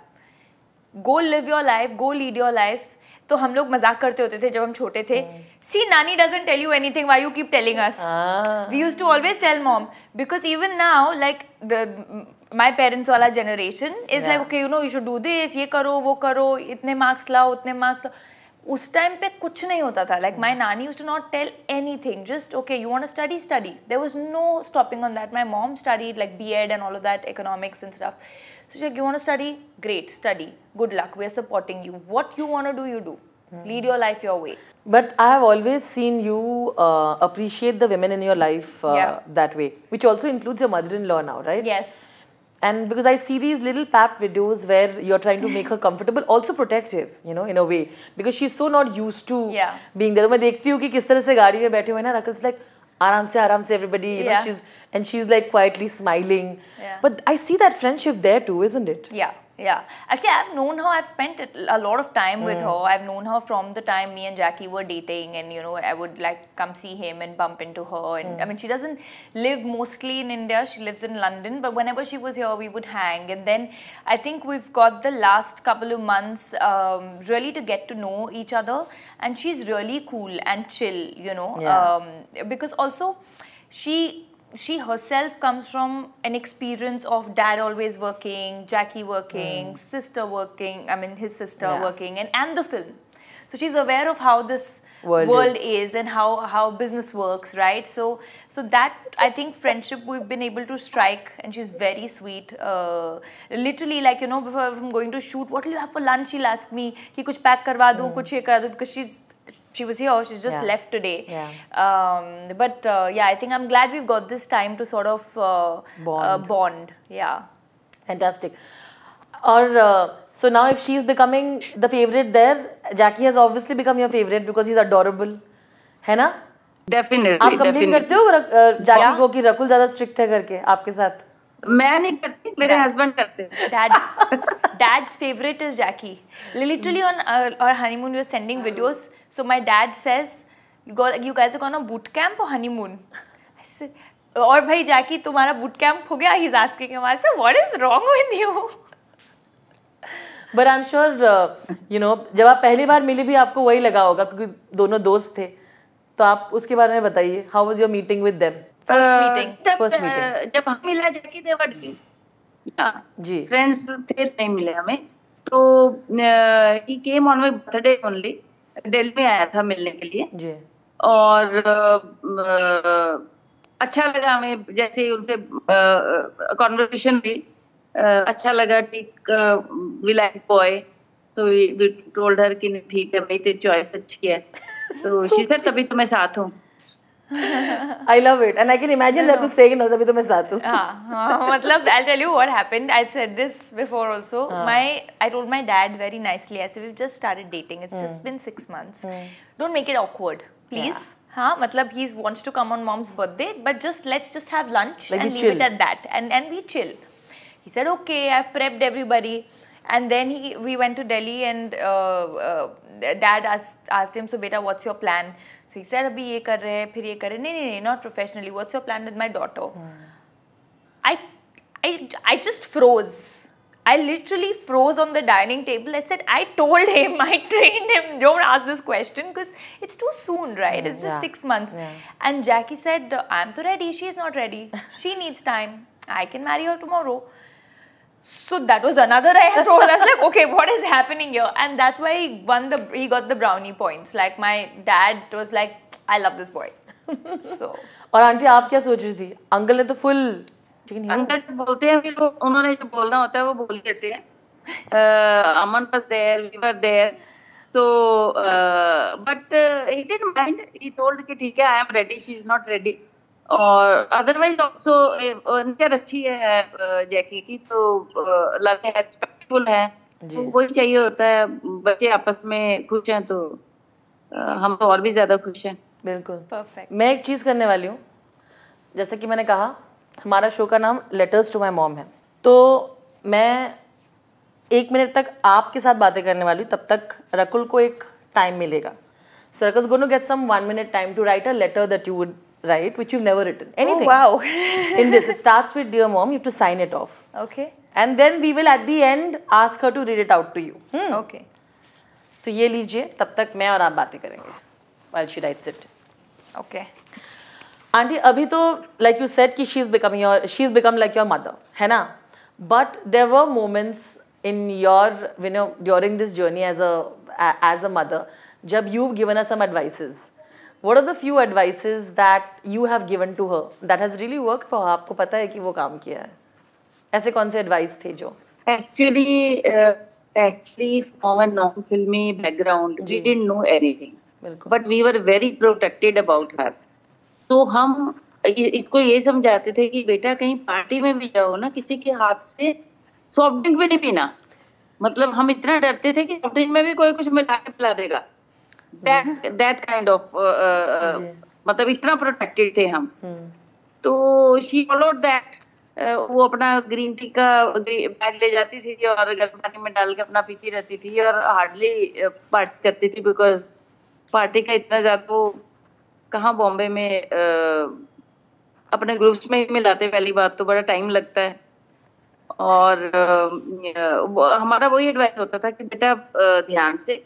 go live your life go lead your life तो हम लोग मजाक करते होते थे जब हम छोटे थे सी हाँ। Nani doesn't tell you anything why you keep telling us we used to always tell mom because even now like the my parents वाला generation is like okay you know you should do this ये करो वो करो इतने marks लाओ उतने marks लाओ उस टाइम पे कुछ नहीं होता था लाइक हाँ। My nani used to not tell any thing just okay you want study study there was no stopping on that my mom study like B Ed and all of that economics and stuff So she's like, you want to study? Great, study. Good luck. We're supporting you. What you want to do, you do. Mm. Lead your life your way. But I have always seen you uh, appreciate the women in your life uh, yeah. that way, which also includes your mother-in-law now, right? Yes. And because I see these little pap videos where you're trying to make her comfortable, also protective, you know, in a way. Because she's so not used to yeah. being there. मैं देखती हूँ कि like aram se, everybody, you yeah. know, she's, and she's like quietly smiling. Yeah. But I see that friendship there too, isn't it? Yeah. Yeah. Actually, I've known her. I've spent a lot of time mm. with her. I've known her from the time me and Jackie were dating, and you know, I would like come see him and bump into her. And mm. I mean, she doesn't live mostly in India. She lives in London. But whenever she was here, we would hang. And then I think we've got the last couple of months um, really to get to know each other. And she's really cool and chill, you know, yeah. um, because also she she herself comes from an experience of dad always working, Jackie working, mm. sister working, I mean his sister yeah. working, and, and the film. So she's aware of how this world, world is. is. and how, how business works, right? So so that I think friendship we've been able to strike, and she's very sweet. Uh, literally, like you know, before I'm going to shoot, what will you have for lunch? She'll ask me, ki kuch pack karwa do, mm. kuch ye kar do, because she's she was here. she just yeah. left today. Yeah. Um, but uh, yeah, I think I'm glad we've got this time to sort of uh, uh bond. Uh, bond. Yeah. Fantastic. Or uh, so now, if she's becoming the favorite there, Jackie has obviously become your favorite because he's adorable, है ना? Definitely. आप complain करते हो जैकी uh, को कि ज़्यादा strict है करके आपके साथ? मैं नहीं करती मेरे हस्बैंड करते dad dad's favourite is Jackie literally on our honeymoon we are sending videos so my dad says you guys are gonna boot camp our honeymoon और भाई जैकी तुम्हारा बूट कैंप हो गया ही आस्किंग हमारे से what is wrong with you but I am sure you know जब आप पहली बार मिली भी आपको वही लगा होगा क्योंकि दोनों दोस्त थे तो आप उसके बारे में बताइए how was your meeting with them Uh, uh, जब हम मिला देवर जी फ्रेंड्स थे नहीं मिले हमें तो he came on my birthday only Delhi में आया था मिलने के लिए जी और uh, uh अच्छा लगा हमें जैसे उनसे कॉन्वर्सेशन uh, भी uh, अच्छा लगा ठीक वी लाइक बॉय तो वी टोल्ड हर कि ठीक है भाई तेरी चॉइस अच्छी है तो शी तभी तो मैं साथ हूँ I love it. And I can imagine no, Rakul saying, no, tabhi to main ah, ah, Matlab, I'll tell you what happened. I've said this before also. Uh. My, I told my dad very nicely. I said, we've just started dating. It's mm. just hmm. been six months. Mm. Don't make it awkward, please. Yeah. हाँ मतलब he wants to come on mom's let's just have lunch have lunch and leave it at that, and and we chill. He said, okay, I've prepped everybody, and then he we went to delhi and uh, uh, dad asked asked him so beta what's your plan so he said, अभी ये कर रहे हैं फिर ये कर रहे हैं नहीं नहीं नहीं not professionally what's your plan with my daughter I I I I literally froze on the dining table. I said, I told him, I trained him, don't ask this question because it's too soon, right? It's just six months. And Jackie said, I'm too ready. She's not ready. she needs time. I can marry her tomorrow. So that was another I have told. I was like, okay, what is happening here? And that's why he won the he got the brownie points. Like my dad was like, I love this boy. so. Or aunty आप क्या सोच रही Uncle uncle ने तो full लेकिन uncle बोलते हैं फिर वो उन्होंने जो बोलना होता है वो was there, we were there. So but uh, he didn't mind. He told कि ठीक है, I am ready. She is not ready. और अदरवाइज ऑल्सो नेचर अच्छी है जैकी की तो लव है रिस्पेक्टफुल है तो वही चाहिए होता है बच्चे आपस में खुश हैं तो हम तो और भी ज़्यादा खुश हैं बिल्कुल परफेक्ट मैं एक चीज़ करने वाली हूँ जैसे कि मैंने कहा हमारा शो का नाम लेटर्स टू माय मॉम है तो मैं एक मिनट तक आपके साथ बातें करने वाली हूँ तब तक रकुल को एक टाइम मिलेगा so Rakul gonna get some one minute time to write a letter that you would right, which you've never written. Oh, Anything. wow. in this, it starts with Dear Mom, you have to sign it off. Okay. And then we will at the end ask her to read it out to you. Hmm. Okay. So, ye lijiye, tab tak main aur aap baate karenge. While she writes it. Okay. Auntie, abhi to, like you said, ki she's, become your, she's become like your mother. Hai na? But there were moments in your, you know, during this journey as a, as a mother, jab you've given us some advices. what are the few advices that you have given to her that has really worked for her आपको पता है कि वो काम किया है ऐसे कौन से एडवाइस थे जो actually actually from a non filmi background didn't know anything anything but we are very protected about her so हम इसको ये समझाते थे कि बेटा कहीं पार्टी में भी जाओ ना किसी के हाथ से सॉफ्ट ड्रिंक भी नहीं पीना मतलब हम इतना डरते थे कि सॉफ्ट ड्रिंक में भी कोई कुछ मिला के पिला देगा दैट काइंड ऑफ मतलब इतना प्रोटेक्टेड थे हम हम्म। तो शी फॉलोड दैट वो अपना ग्रीन टी का बैग ले जाती थी और गर्म पानी में डाल के अपना पीती रहती थी और हार्डली पार्टी uh, करती थी बिकॉज पार्टी का इतना ज्यादा वो कहाँ बॉम्बे में आ, uh, अपने ग्रुप्स में ही मिलाते पहली बात तो बड़ा टाइम लगता है और आ, uh, हमारा वही एडवाइस होता था कि बेटा ध्यान से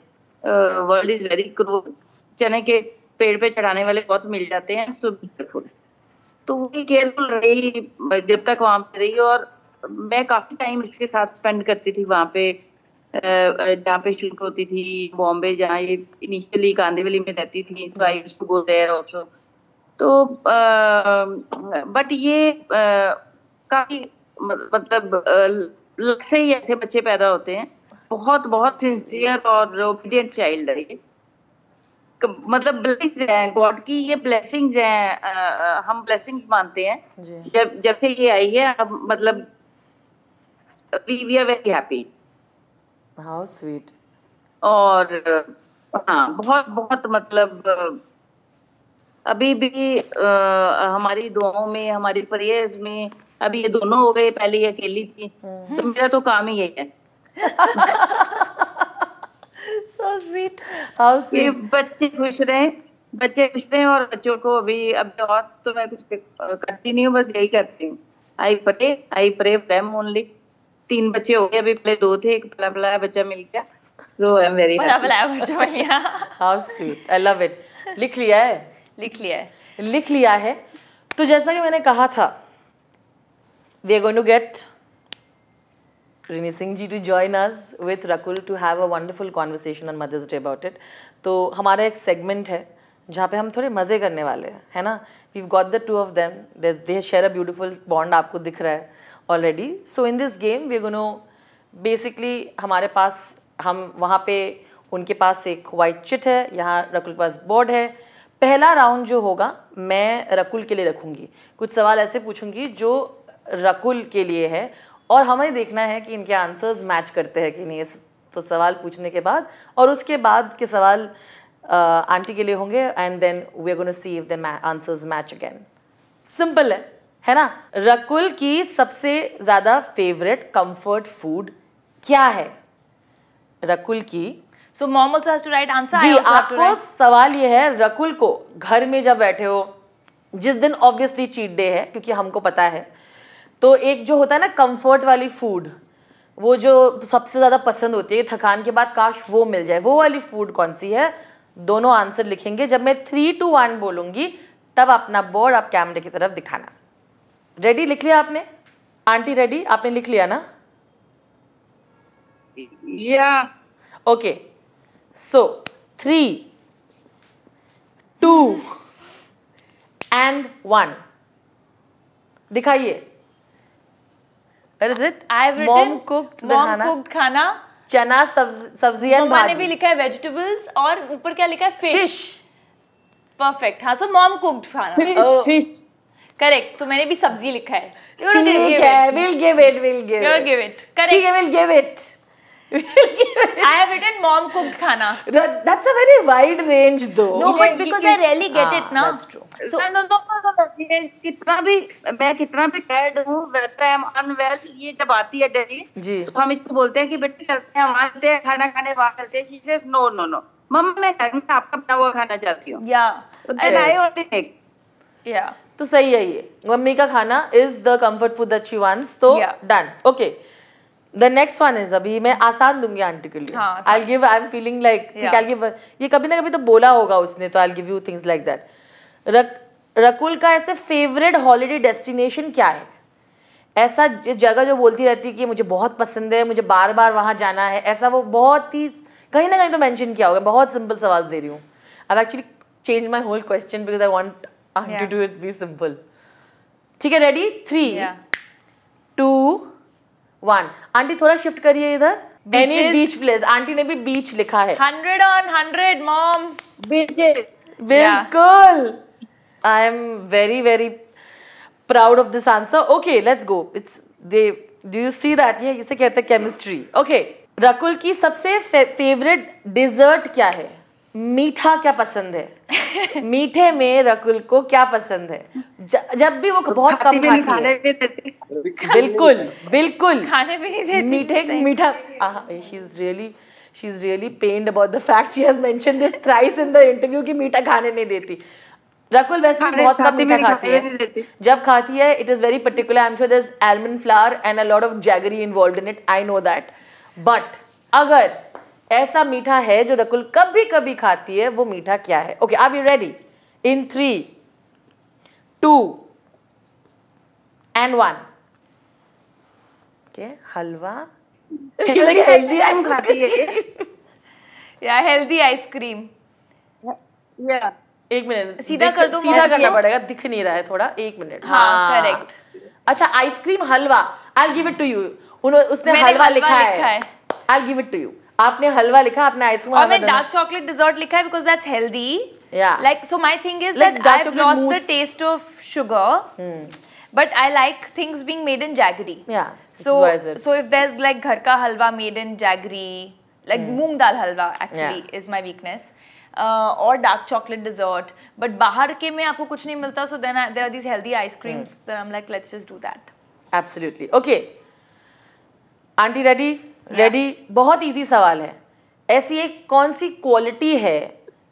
वर्ल्ड इज वेरी क्रूर चने के पेड़ पे चढ़ाने वाले बहुत मिल जाते हैं सो केयरफुल तो वो केयरफुल रही जब तक वहां पे रही और मैं काफी टाइम इसके साथ स्पेंड करती थी वहां पे जहाँ पे शूट होती थी बॉम्बे जहाँ ये इनिशियली कांदेवली में रहती थी तो I to go there also तो बट ये काफी मतलब लग से ही ऐसे बच्चे पैदा होते हैं बहुत बहुत सिंसियर और ओबीडियंट चाइल्ड है मतलब ब्लेसिंग्स हैं गॉड की ये ब्लेसिंग्स हैं हम ब्लेसिंग्स मानते हैं जब जब से ये आई है अब मतलब we we are very happy how sweet और हाँ बहुत बहुत मतलब अभी भी आ, हमारी दुआओं में हमारी प्रेयर्स में अभी ये दोनों हो गए पहले ये अकेली थी हम्म। तो मेरा तो काम ही यही है so sweet. How sweet. बच्चे खुश रहे बच्चे खुश रहे और बच्चों को अभी अब और तो मैं कुछ करती नहीं हूँ बस यही करती हूँ आई परे आई प्रे देम ओनली तीन बच्चे हो गए अभी पहले दो थे एक पला पला बच्चा मिल गया सो आई एम वेरी पला पला बच्चा अच्छा। मिल गया how sweet I love it लिख लिया है लिख लिया है लिख लिया है तो जैसा कि मैंने कहा था we are going to get Rini Singh ji to join us with Rakul to have a wonderful conversation on Mother's Day about it. तो हमारा एक segment है जहाँ पे हम थोड़े मज़े करने वाले हैं है ना we got the two of them they share a beautiful bond आपको दिख रहा है already so in this game we gonna basically हमारे पास हम वहाँ पे उनके पास एक वाइट चिट है यहाँ रकुल के पास बोर्ड है पहला राउंड जो होगा मैं रकुल के लिए रखूँगी कुछ सवाल ऐसे पूछूंगी जो रकुल के लिए है और हमें देखना है कि इनके आंसर्स मैच करते हैं कि नहीं तो सवाल पूछने के बाद और उसके बाद के सवाल आंटी के लिए होंगे and then we are gonna see if the answers match again simple है है ना रकुल की सबसे ज़्यादा फेवरेट कंफर्ट फूड क्या है रकुल की so mom also has to write answer जी आपको सवाल ये है रकुल को घर में जब बैठे हो जिस दिन ऑब्वियसली चीट डे है क्योंकि हमको पता है तो एक जो होता है ना कंफर्ट वाली फूड वो जो सबसे ज़्यादा पसंद होती है थकान के बाद काश वो मिल जाए वो वाली फूड कौन सी है दोनों आंसर लिखेंगे जब मैं थ्री टू वन बोलूंगी तब अपना बोर्ड आप कैमरे की तरफ दिखाना रेडी लिख लिया आपने आंटी रेडी आपने लिख लिया ना या okay so three two and one दिखाइए is it? I've written mom cooked mom cooked khana. चना सब्ज, सब्जी मम्मा ने भी लिखा है वेजिटेबल्स और ऊपर क्या लिखा है फिश परफेक्ट हाँ सो मॉम कुक्ड खाना फिश करेक्ट तो मैंने भी सब्जी लिखा है ठीक है will give it will give it will give it correct will give it I have written mom cooked khana. That's a very wide range though. No, but because I rarely get ah, it now. That's true. So no, no, no, no, ये कितना भी मैं कितना भी tired हूँ, whether I am unwell, ये जब आती है डेली, जी, तो हम इसको बोलते हैं कि बेटे चलते हैं वहाँ चलते हैं खाना खाने वहाँ चलते हैं. She says no, no, no. मम्मा मैं घर में आपका बना हुआ खाना चाहती हूँ. Yeah. Then I only make. Yeah. तो सही है ये मम्मी का खाना is the comfort food that she wants तो done okay yeah. okay. The next one is अभी मैं आसान दूंगी आंटी के लिए I give I am feeling like ठीक आई गिव ये कभी ना कभी तो बोला होगा उसने तो I give you things like that Rakul का ऐसे फेवरेट हॉलीडे डेस्टिनेशन क्या है ऐसा जगह जो बोलती रहती है कि मुझे बहुत पसंद है मुझे बार बार वहाँ जाना है ऐसा वो बहुत ही कहीं ना कहीं तो मैंशन किया होगा बहुत सिंपल सवाल दे रही हूँ अब actually change my whole question because I want to do it be simple ठीक है ready three two one auntie थोड़ा शिफ्ट करिए इधर एनी बीच प्लेस आंटी ने भी बीच लिखा है hundred on hundred mom beaches बिल्कुल I am very very proud of this answer okay let's go it's they do you see that ये इसे कहते हैं केमिस्ट्री ओके रकुल की सबसे फेवरेट डिजर्ट क्या है मीठा क्या पसंद है मीठे में रकुल को क्या पसंद है ज, जब भी वो बहुत कम खाती है बिल्कुल बिल्कुल खाने भी नहीं देती मीठे मीठा she is really she is really pained about the fact she has mention this thrice in the interview कि मीठा खाने नहीं देती रकुल वैसे भी बहुत कम मीठा खाती है जब खाती है it is very particular I am sure there is almond flower and a lot of jaggery involved in it I know that but अगर ऐसा मीठा है जो रकुल कभी कभी खाती है वो मीठा क्या है okay are you ready in three two and one halwa healthy ice cream या हेल्दी आइसक्रीम एक मिनट सीधा कर दो सीधा करना पड़ेगा दिख नहीं रहा है थोड़ा एक मिनट हाँ करेक्ट हाँ। अच्छा ice cream halwa I give it to you उसने हलवा लिखा है I give it to you आपने हलवा लिखा आपने आइसक्रीम और मैं डार्क चॉकलेट डिजर्ट लिखा है because that's healthy yeah like so my thing is that I have lost the taste of sugar but I like things being made in jaggery yeah so so if there is like घर का halwa made in jaggery like moong dal halwa actually is my weakness और dark chocolate dessert but बाहर के में आपको कुछ नहीं मिलता so then there are these healthy ice creams I am like let's just do that absolutely okay auntie ready ready yeah. बहुत easy सवाल है ऐसी एक कौन सी क्वालिटी है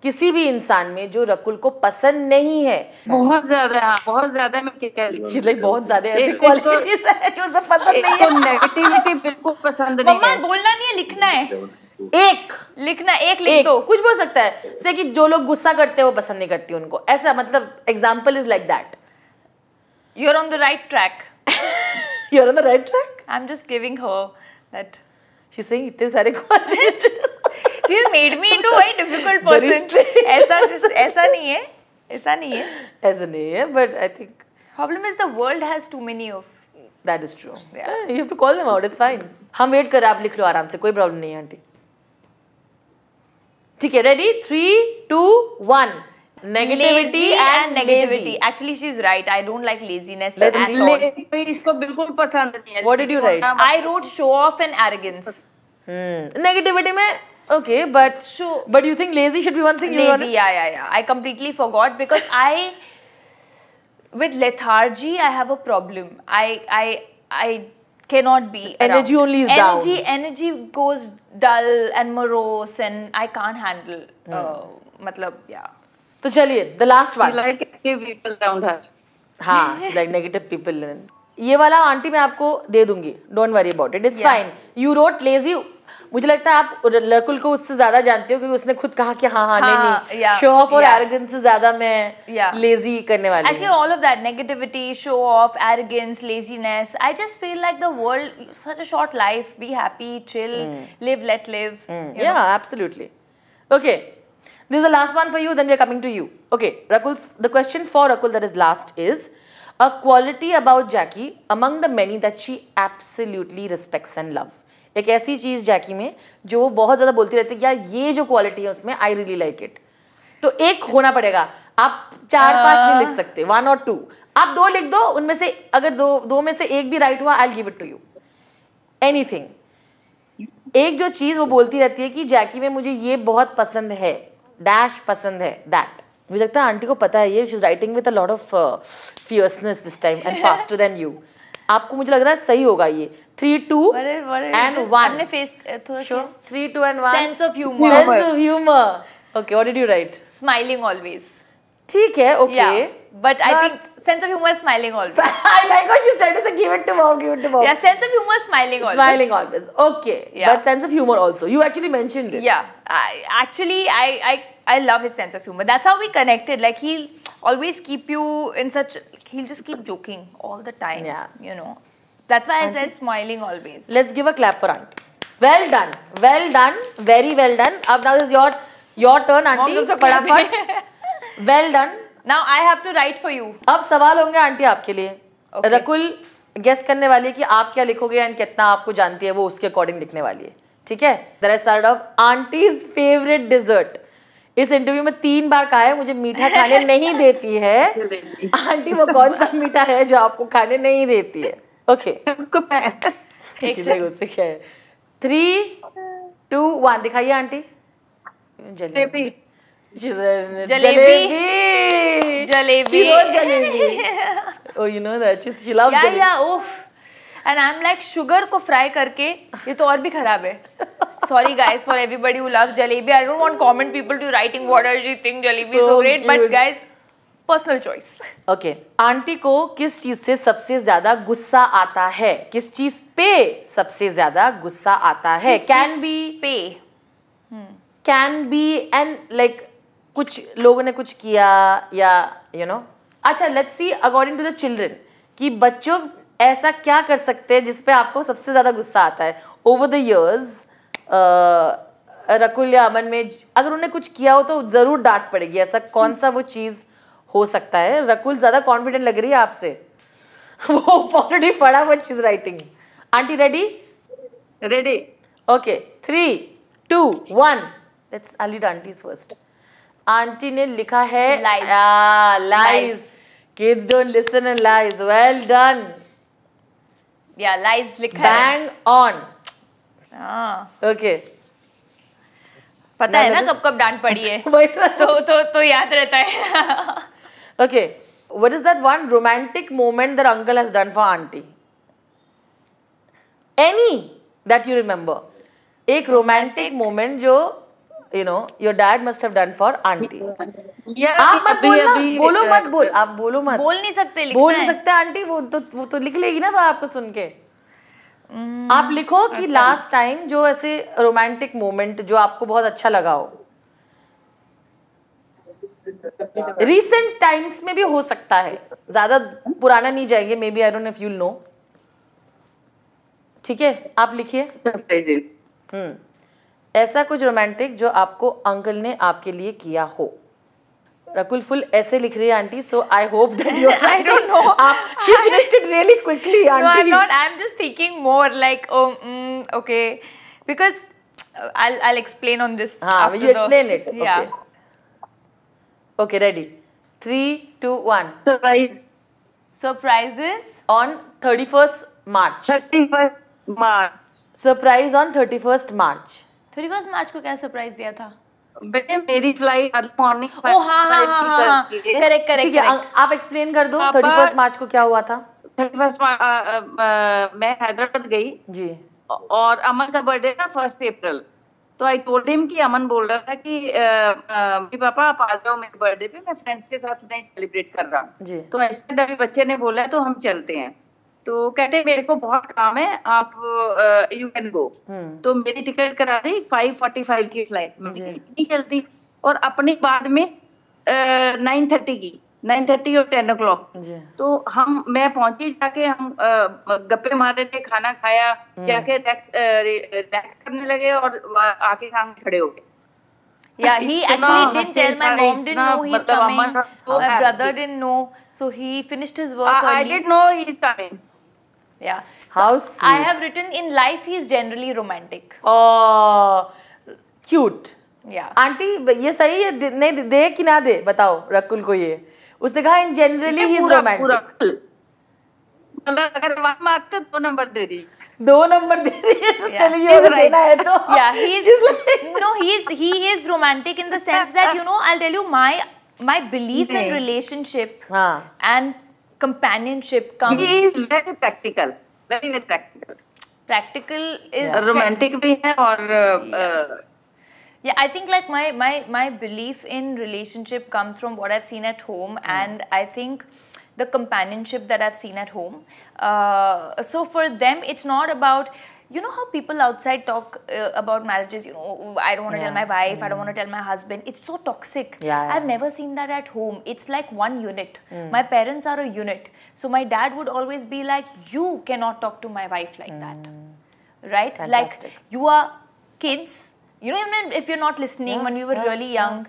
किसी भी इंसान में जो रकुल को पसंद नहीं है बहुत ज्यादा हाँ, बहुत ज्यादा मैं क्या कह रही हूँ बहुत ज्यादा ऐसी क्वालिटीज है जो उसे पसंद नहीं है नेगेटिविटी बिल्कुल पसंद नहीं है बोलना नहीं है लिखना है एक लिखना एक लिख एक, दो कुछ बोल सकता है जैसे कि जो लोग गुस्सा करते हैं वो पसंद नहीं करती उनको ऐसा मतलब example is like that you are on the right track you are on the right track I am just giving हो दैट she's saying इतने सारे college she has made me into a very difficult person ऐसा ऐसा नहीं है ऐसा नहीं है ऐसा नहीं है but I think problem is the world has too many of that is true yeah. Yeah, you have to call them out it's fine हम वेट कर आप लिख लो आराम से कोई प्रॉब्लम नहीं है आंटी ठीक है ready three two one negativity and, negativity actually she's right i don't like laziness at all what did you write i wrote show off and arrogance hmm. negativity mein okay but show but you think lazy should be one thing lazy yeah yeah yeah i completely forgot because i with lethargy i have a problem i i i cannot be energy only is energy down. energy goes dull and morose and i can't handle uh, hmm. uh, matlab yeah तो चलिए the last one like negative people ये वाला auntie मैं आपको दे दूंगी don't worry about it it's fine you wrote lazy मुझे लगता है आप लड़कुल को उससे ज्यादा जानते हो क्योंकि उसने खुद कहा कि हाँ हाँ, नहीं हाँ, नहीं शो ऑफ और एरोगेंस से ज्यादा मैं लेजी करने वाली actually all of that negativity show off arrogance laziness I just feel like the world such a short life be happy chill live let live yeah absolutely okay This is the last one for you, then we are coming to you. Okay, Rakul. the question for Rakul that is last is, a quality about Jackie among the many that she absolutely respects and loves. एक ऐसी चीज़ जैकी में जो वो बहुत ज़्यादा बोलती रहती है यार ये जो क्वालिटी है उसमें आई रियली लाइक इट तो एक होना पड़ेगा आप चार पांच नहीं लिख सकते वन और टू आप दो लिख दो उनमें से अगर दो दो में से एक भी राइट हुआ I give it to you anything एक जो चीज़ वो बोलती रहती है कि जैकी में मुझे ये बहुत पसंद है डैश पसंद है दैट मुझे लगता है आंटी को पता है ये she is writing with a lot of fierceness this time and faster than you आपको मुझे लग रहा है सही होगा ये three two and one face three two and one sense of humour sense of humour okay what did you write smiling always ठीक है okay okay. yeah. But I think sense of humor, smiling always. I like how she's trying to say, give it to mom, give it to mom. Yeah, sense of humor, smiling always. Smiling always. Okay. Yeah. But sense of humor also. You actually mentioned it. Yeah. I, actually, I, I I love his sense of humor. That's how we connected. Like he'll always keep you in such. He'll just keep joking all the time. Yeah. You know. That's why Auntie? I said smiling always. Let's give a clap for Aunt. Well done. Well done. Very well done. Ab now is your your turn, Auntie. Well done. Now I have to write for you अब सवाल होंगे aunty आपके लिए okay. Rakul guess करने वाली है कि आप क्या लिखोगे एंड कितना आपको जानती है वो उसके अकॉर्डिंग लिखने वाली है ठीक है there I start off auntie's favourite dessert इस इंटरव्यू में तीन बार कहा है मुझे मीठा खाने नहीं देती है आंटी वो कौन सा मीठा है जो आपको खाने नहीं देती है ओके okay. उसको थ्री टू वन दिखाइए आंटी जल्दी jalebi jalebi jalebi. She wrote jalebi. oh, you know that. She's, she loves yeah, jalebi. Yeah, yeah. Oof. And I'm like, sugar को fry करके ये तो और भी खराब है. Sorry guys for everybody who loves jalebi. I don't want common people to writing what are you think jalebi is so, so great, cute. but guys. Personal choice okay auntie को किस चीज से सबसे ज्यादा गुस्सा आता है किस चीज पे सबसे ज्यादा गुस्सा आता है can be pay can be and like कुछ लोगों ने कुछ किया या यू नो अच्छा let's see according to the children कि बच्चों ऐसा क्या कर सकते हैं जिसपे आपको सबसे ज़्यादा गुस्सा आता है ओवर द ईयर्स रकुल या अमन में अगर उन्हें कुछ किया हो तो ज़रूर डांट पड़ेगी ऐसा कौन सा वो चीज़ हो सकता है रकुल ज़्यादा कॉन्फिडेंट लग रही है आपसे वो ऑलरेडी पढ़ा वो चीज़ writing auntie ready ready okay three two one let's auntie's first auntie ने लिखा है lies kids don't listen and lies well done yeah lies लिखा बैंग ऑन ओके पता है ना कब कब डांट पड़ी है तो।, तो तो तो याद रहता है okay what is that one romantic moment that uncle has done for auntie any that you remember एक रोमांटिक मोमेंट जो you know your dad must have done for auntie आप मत बोलना बोलो मत बोल आप बोलो मत बोल नहीं सकते बोल नहीं सकते आंटी वो तो वो तो लिख लेगी ना वो आपको सुन के हम्म, आप लिखो कि लास्ट अच्छा। टाइम जो ऐसे रोमांटिक मोमेंट जो आपको बहुत अच्छा लगा हो रीसेंट टाइम्स में भी हो सकता है ज्यादा पुराना नहीं जाएंगे maybe I don't if you know ठीक है आप लिखिए हम्म ऐसा कुछ रोमांटिक जो आपको अंकल ने आपके लिए किया हो रकुल फुल ऐसे लिख रही है auntie so I hope that you I don't know आप she finished it really quickly auntie no I am not I am just thinking more like okay because I'll I'll explain on this. Ah, after you explain the, it. Yeah. Okay. okay, ready. Three, two, one. Surprise. Surprises on thirty first March. Thirty first March. Surprise on thirty first March. थोड़ी thirty March को क्या surprise दिया था बेटे मेरी flight early morning ओ हाँ हाँ हाँ, हाँ हाँ करेक्ट करेक्ट आप एक्सप्लेन कर दो थर्टी फर्स्ट मार्च को क्या हुआ था थर्टी फर्स्ट मैं हैदराबाद गई जी और अमन का बर्थडे था फर्स्ट अप्रैल तो आई टोल्ड हिम कि अमन बोल रहा था कि मेरे पापा आप आ जाओ मेरे बर्थडे पे मैं फ्रेंड्स के साथ नहीं सेलिब्रेट कर रहा हूँ तो ऐसे अभी बच्चे ने बोला तो हम चलते हैं तो कहते मेरे को बहुत काम है आप यू कैन गो तो मेरी टिकट करा दी फाइव फोर्टी फाइव की फ्लाइट इतनी जल्दी और अपने बाद में नाइन थर्टी की नाइन थर्टी और टेन ओ क्लॉक तो हम मैं पहुंची जाके हम गप्पे मारे थे खाना खाया हम्म। जाके रिलैक्स करने लगे और आके सामने खड़े हो गए Yeah, he actually didn't tell. My mom didn't know he's मतलब coming. My brother didn't know, so he finished his work. I, early. I didn't know he's coming. Yeah. How so sweet. I have written in life he is generally romantic. Oh, cute. Yeah. Auntie ये सही है नहीं दे कि ना दे बताओ रकुल को ये उसने कहा in generally he is romantic मतलब अगर वन मार्क तो दो नंबर दे दी दो नंबर दे रही है so चलिए अगर देना है तो yeah he is no he is he is romantic in the sense that you know I will tell you my my belief in relationship हाँ. and companionship comes. He is very practical, very very practical. Practical is yeah. romantic bhi hai or. Uh, yeah. Uh, yeah i think like my my my belief in relationship comes from what i've seen at home mm. and i think the companionship that i've seen at home uh, so for them it's not about you know how people outside talk uh, about marriages you know oh, i don't want to yeah. tell my wife mm. i don't mm. want to tell my husband it's so toxic yeah, yeah, i've never seen that at home it's like one unit mm. my parents are a unit so my dad would always be like you cannot talk to my wife like mm. that right Fantastic. like you are kids you know even if you're not listening yeah, when we were really young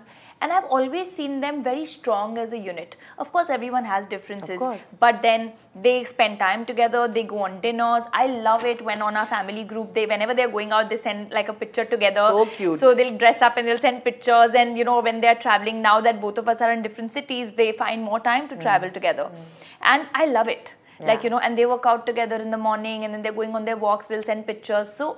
and I've always seen them very strong as a unit. Of course, everyone has differences, but then they spend time together, they go on dinners. I love it when on our family group, they whenever they're going out, they send like a picture together. So cute. So they'll dress up and they'll send pictures. And you know, when they're traveling now that both of us are in different cities, they find more time to mm. travel together. Mm. And I love it. Yeah. Like, you know, and they work out together in the morning and then they're going on their walks, they'll send pictures. So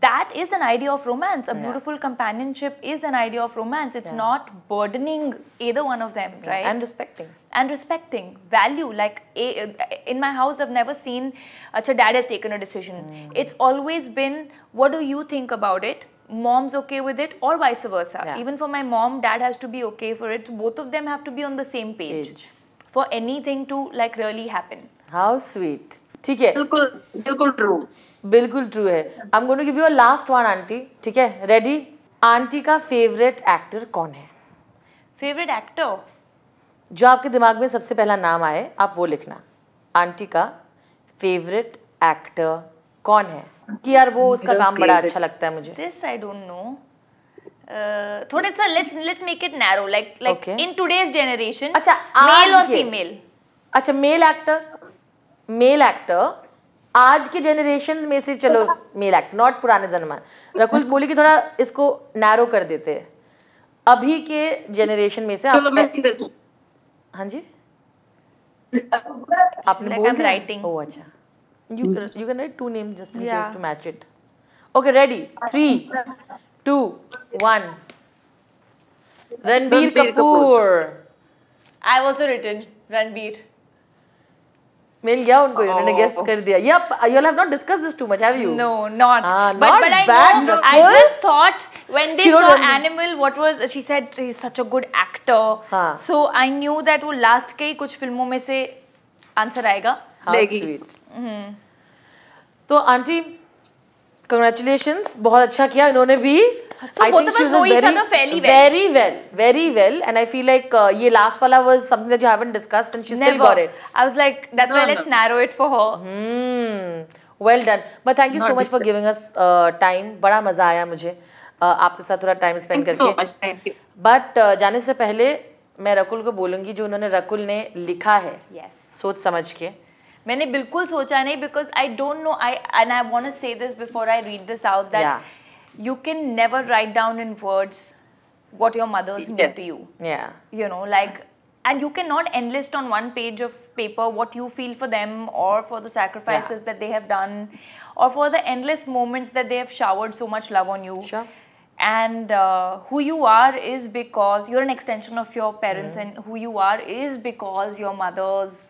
that is an idea of romance. A yeah. beautiful companionship is an idea of romance. It's yeah. not burdening either one of them, yeah. right? And respecting. And respecting. Value. Like, in my house, I've never seen, Acha, dad has taken a decision. Mm. It's always been, what do you think about it? Mom's okay with it, or vice versa. Even for my mom, dad has to be okay for it. Both of them have to be on the same page, page. for anything to, like, really happen. How sweet. ठीक है बिल्कुल बिल्कुल true बिल्कुल true है I am going to give you a last one auntie ठीक है ready auntie का favourite actor कौन है फेवरेट एक्टर जो आपके दिमाग में सबसे पहला नाम आए आप वो लिखना आंटी का फेवरेट एक्टर कौन है कि यार वो उसका काम बड़ा अच्छा लगता है मुझे दिस आई डोंट नो थोड़ा सा let's let's make it narrow like like in today's generation अच्छा मेल और फीमेल अच्छा मेल एक्टर मेल एक्टर आज के जेनरेशन में से चलो मेल एक्टर नॉट पुराने जनमान रकुल बोले कि थोड़ा इसको नैरो कर देते अभी के जेनरेशन में से चलो मैं हाँ जी आपने राइटिंग ओह अच्छा you you can write two name just in to match it okay ready three two one Ranbir Kapoor I was also written Ranbir मिल गया उनको उन्होंने गेस oh. कर दिया yup you have not discuss this too much have you know not but but I know I just thought when they saw Animal what was she said he is such a good actor so I knew that वो last के कुछ फिल्मों में से answer आएगा लेगी mm-hmm. तो aunty congratulation बहुत अच्छा किया इन्होंने भी very well very well and I feel like ये लास्ट वाला was something that you haven't discussed and she still got it I was like that's why let's narrow it for her well done but thank you so much for giving us time बड़ा मजा आया मुझे uh, आपके साथ थोड़ा time spend करके but so uh, जाने से पहले मैं रकुल को बोलूंगी जो उन्होंने रकुल ने लिखा है yes. सोच समझ के मैंने बिल्कुल सोचा नहीं because I don't know I and I want say this before I read this out that you can never write down in words what your mothers meant to you. Yeah. You know, like, and you cannot enlist on one page of paper what you feel for them or for the sacrifices yeah. that they have done or for the endless moments that they have showered so much love on you. Sure. And uh, who you are is because you're an extension of your parents, mm and who you are is because your mother's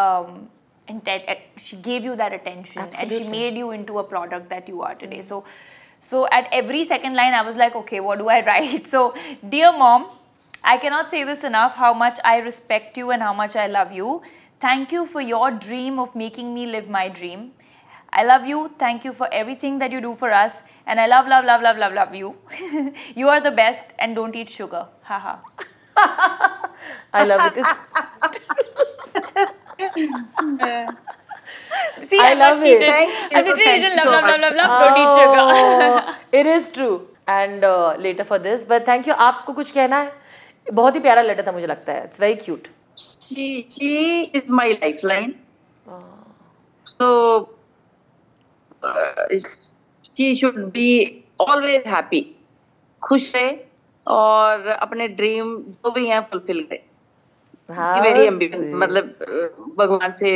um, and uh, she gave you that attention Absolutely. and she made you into a product that you are mm. today. So, so at every second line, I was like, okay, what do I write? So, dear mom, I cannot say this enough how much I respect you and how much I love you. Thank you for your dream of making me live my dream. I love you. Thank you for everything that you do for us. And I love, love, love, love, love, love you. you are the best and don't eat sugar. Haha. I love it. It's See, I, I love it. Thank you. I literally didn't love, love, love, love, love, love, oh, It is true. And uh, later for this, but thank you. आपको कुछ कहना है? बहुत ही प्यारा letter था मुझे लगता है. It's very cute. She she is my lifeline. Oh. So uh, she should be always happy. खुश है और अपने ड्रीम जो भी हैं फुलफिल करें हाँ, मतलब भगवान से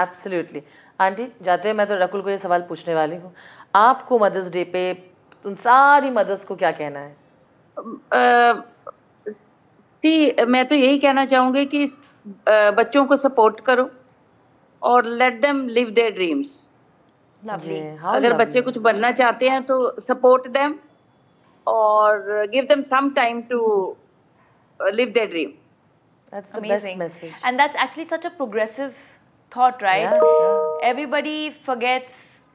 एब्सोल्युटली आंटी जाते हैं मैं तो रकुल को ये सवाल पूछने वाली हूँ आपको मदर्स डे पे उन सारी मदर्स को क्या कहना है आ, मैं तो यही कहना चाहूंगी कि बच्चों को सपोर्ट करो और let them live their dreams अगर बच्चे कुछ बनना चाहते हैं तो सपोर्ट देम और give them some time to live their dream. That's the Amazing. best message. And that's actually such a progressive thought, right? Yeah, yeah. Everybody forgets,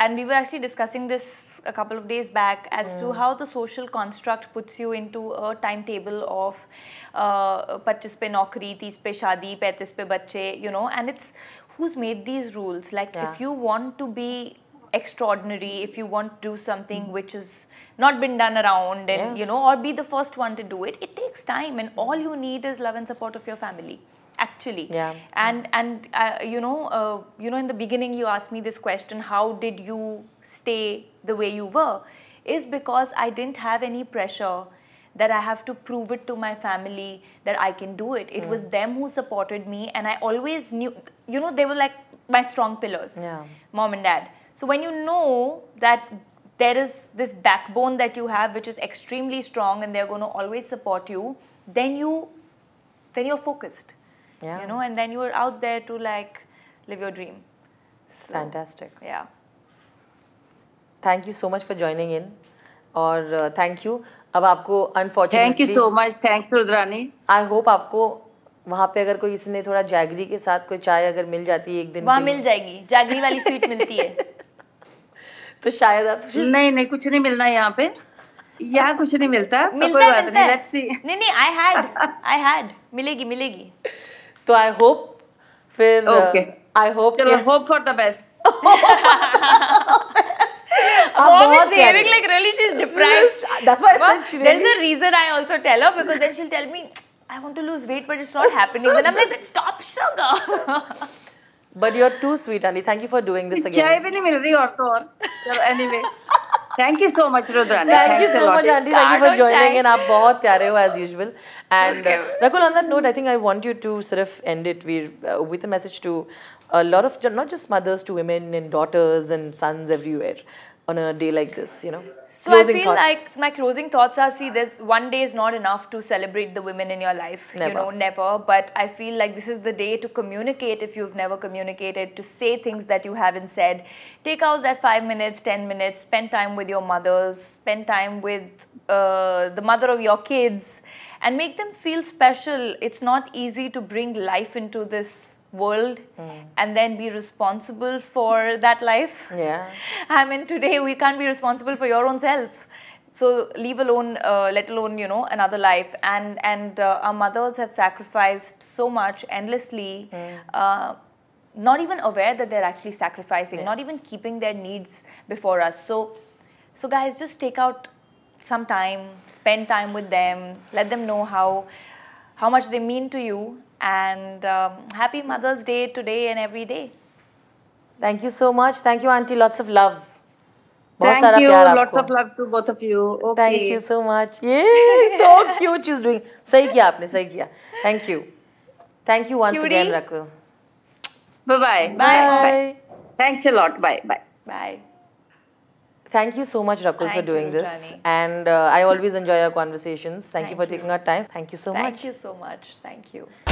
and we were actually discussing this a couple of days back as mm. to how the social construct puts you into a timetable of uh, 25 pe naukri, 30 pe shadi, pe you know, and it's who's made these rules? Like, yeah. if you want to be extraordinary if you want to do something hmm. which has not been done around and yeah. you know or be the first one to do it it takes time and all you need is love and support of your family actually yeah and and uh, you know uh, you know in the beginning you asked me this question how did you stay the way you were is because i didn't have any pressure that I have to prove it to my family that I can do it. It mm. was them who supported me, and I always knew, you know, they were like my strong pillars yeah. mom and dad. So when you know that there is this backbone that you have which is extremely strong and they're going to always support you, then you then you're focused. Yeah. You know, and then you're out there to like live your dream. So, Fantastic. Yeah. Thank you so much for joining in. और thank you अब आपको unfortunately thank you so much thanks Rudrani I hope आपको वहाँ पे अगर कोई इसने थोड़ा जैगरी के साथ कोई चाय अगर मिल जाती है एक दिन वहाँ मिल जाएगी जैगरी वाली स्वीट मिलती है तो शायद आप नहीं नहीं कुछ नहीं मिलना यहाँ पे यहाँ कुछ नहीं मिलता मिलता है, मिलता है। नहीं नहीं आई हैड आई हैड मिलेगी मिलेगी तो आई होप फिर आई होप चलो hope for the best Mom is behaving like really she's deprived. That's why I said she really. There's a reason I also tell her because then she'll tell me, I want to lose weight, but it's not happening. Then I'm like, then stop, sugar. but you're too sweet, Ali. Thank you for doing this again. चाय भी नहीं मिल रही और तो और. So anyway. Thank you so much, Rudrani. Thank you so much, Andy. Thank you for joining in. Aap bahut pyare ho as usual. And okay. Uh, Rakul, on that note, I think I want you to sort of end it uh, with a message to a lot of, not just mothers, to women and daughters and sons everywhere on a day like this, you know? So closing I feel thoughts. like my closing thoughts are, see, this one day is not enough to celebrate the women in your life, never. you know, never. But I feel like this is the day to communicate if you've never communicated, to say things that you haven't said. Take out that five minutes, ten minutes, spend time with your mothers, spend time with uh, the mother of your kids and make them feel special. It's not easy to bring life into this world mm. and then be responsible for that life. Yeah. I mean, today we can't be responsible for your own self. So leave alone, uh, let alone you know another life. And and uh, our mothers have sacrificed so much endlessly. Mm. Uh, not even aware that they're actually sacrificing, yeah. not even keeping their needs before us. So, so guys, just take out some time, spend time with them, let them know how how much they mean to you and um, happy Mother's Day today and every day. Thank you so much. Thank you, Auntie. Lots of love. Thank you. Lots of love to both of you. Okay. Thank you so much. Yeah, so cute she's doing. सही kiya आपने सही kiya. Thank you. Thank you once Cutie. again, Raku. Bye bye. Bye. bye. Thanks a lot. Bye bye. Bye. Thank you so much, Rakul, Thank for doing you, this. Johnny. And uh, I always enjoy our conversations. Thank, Thank you for you. taking our time. Thank you so Thank much. Thank you so much. Thank you.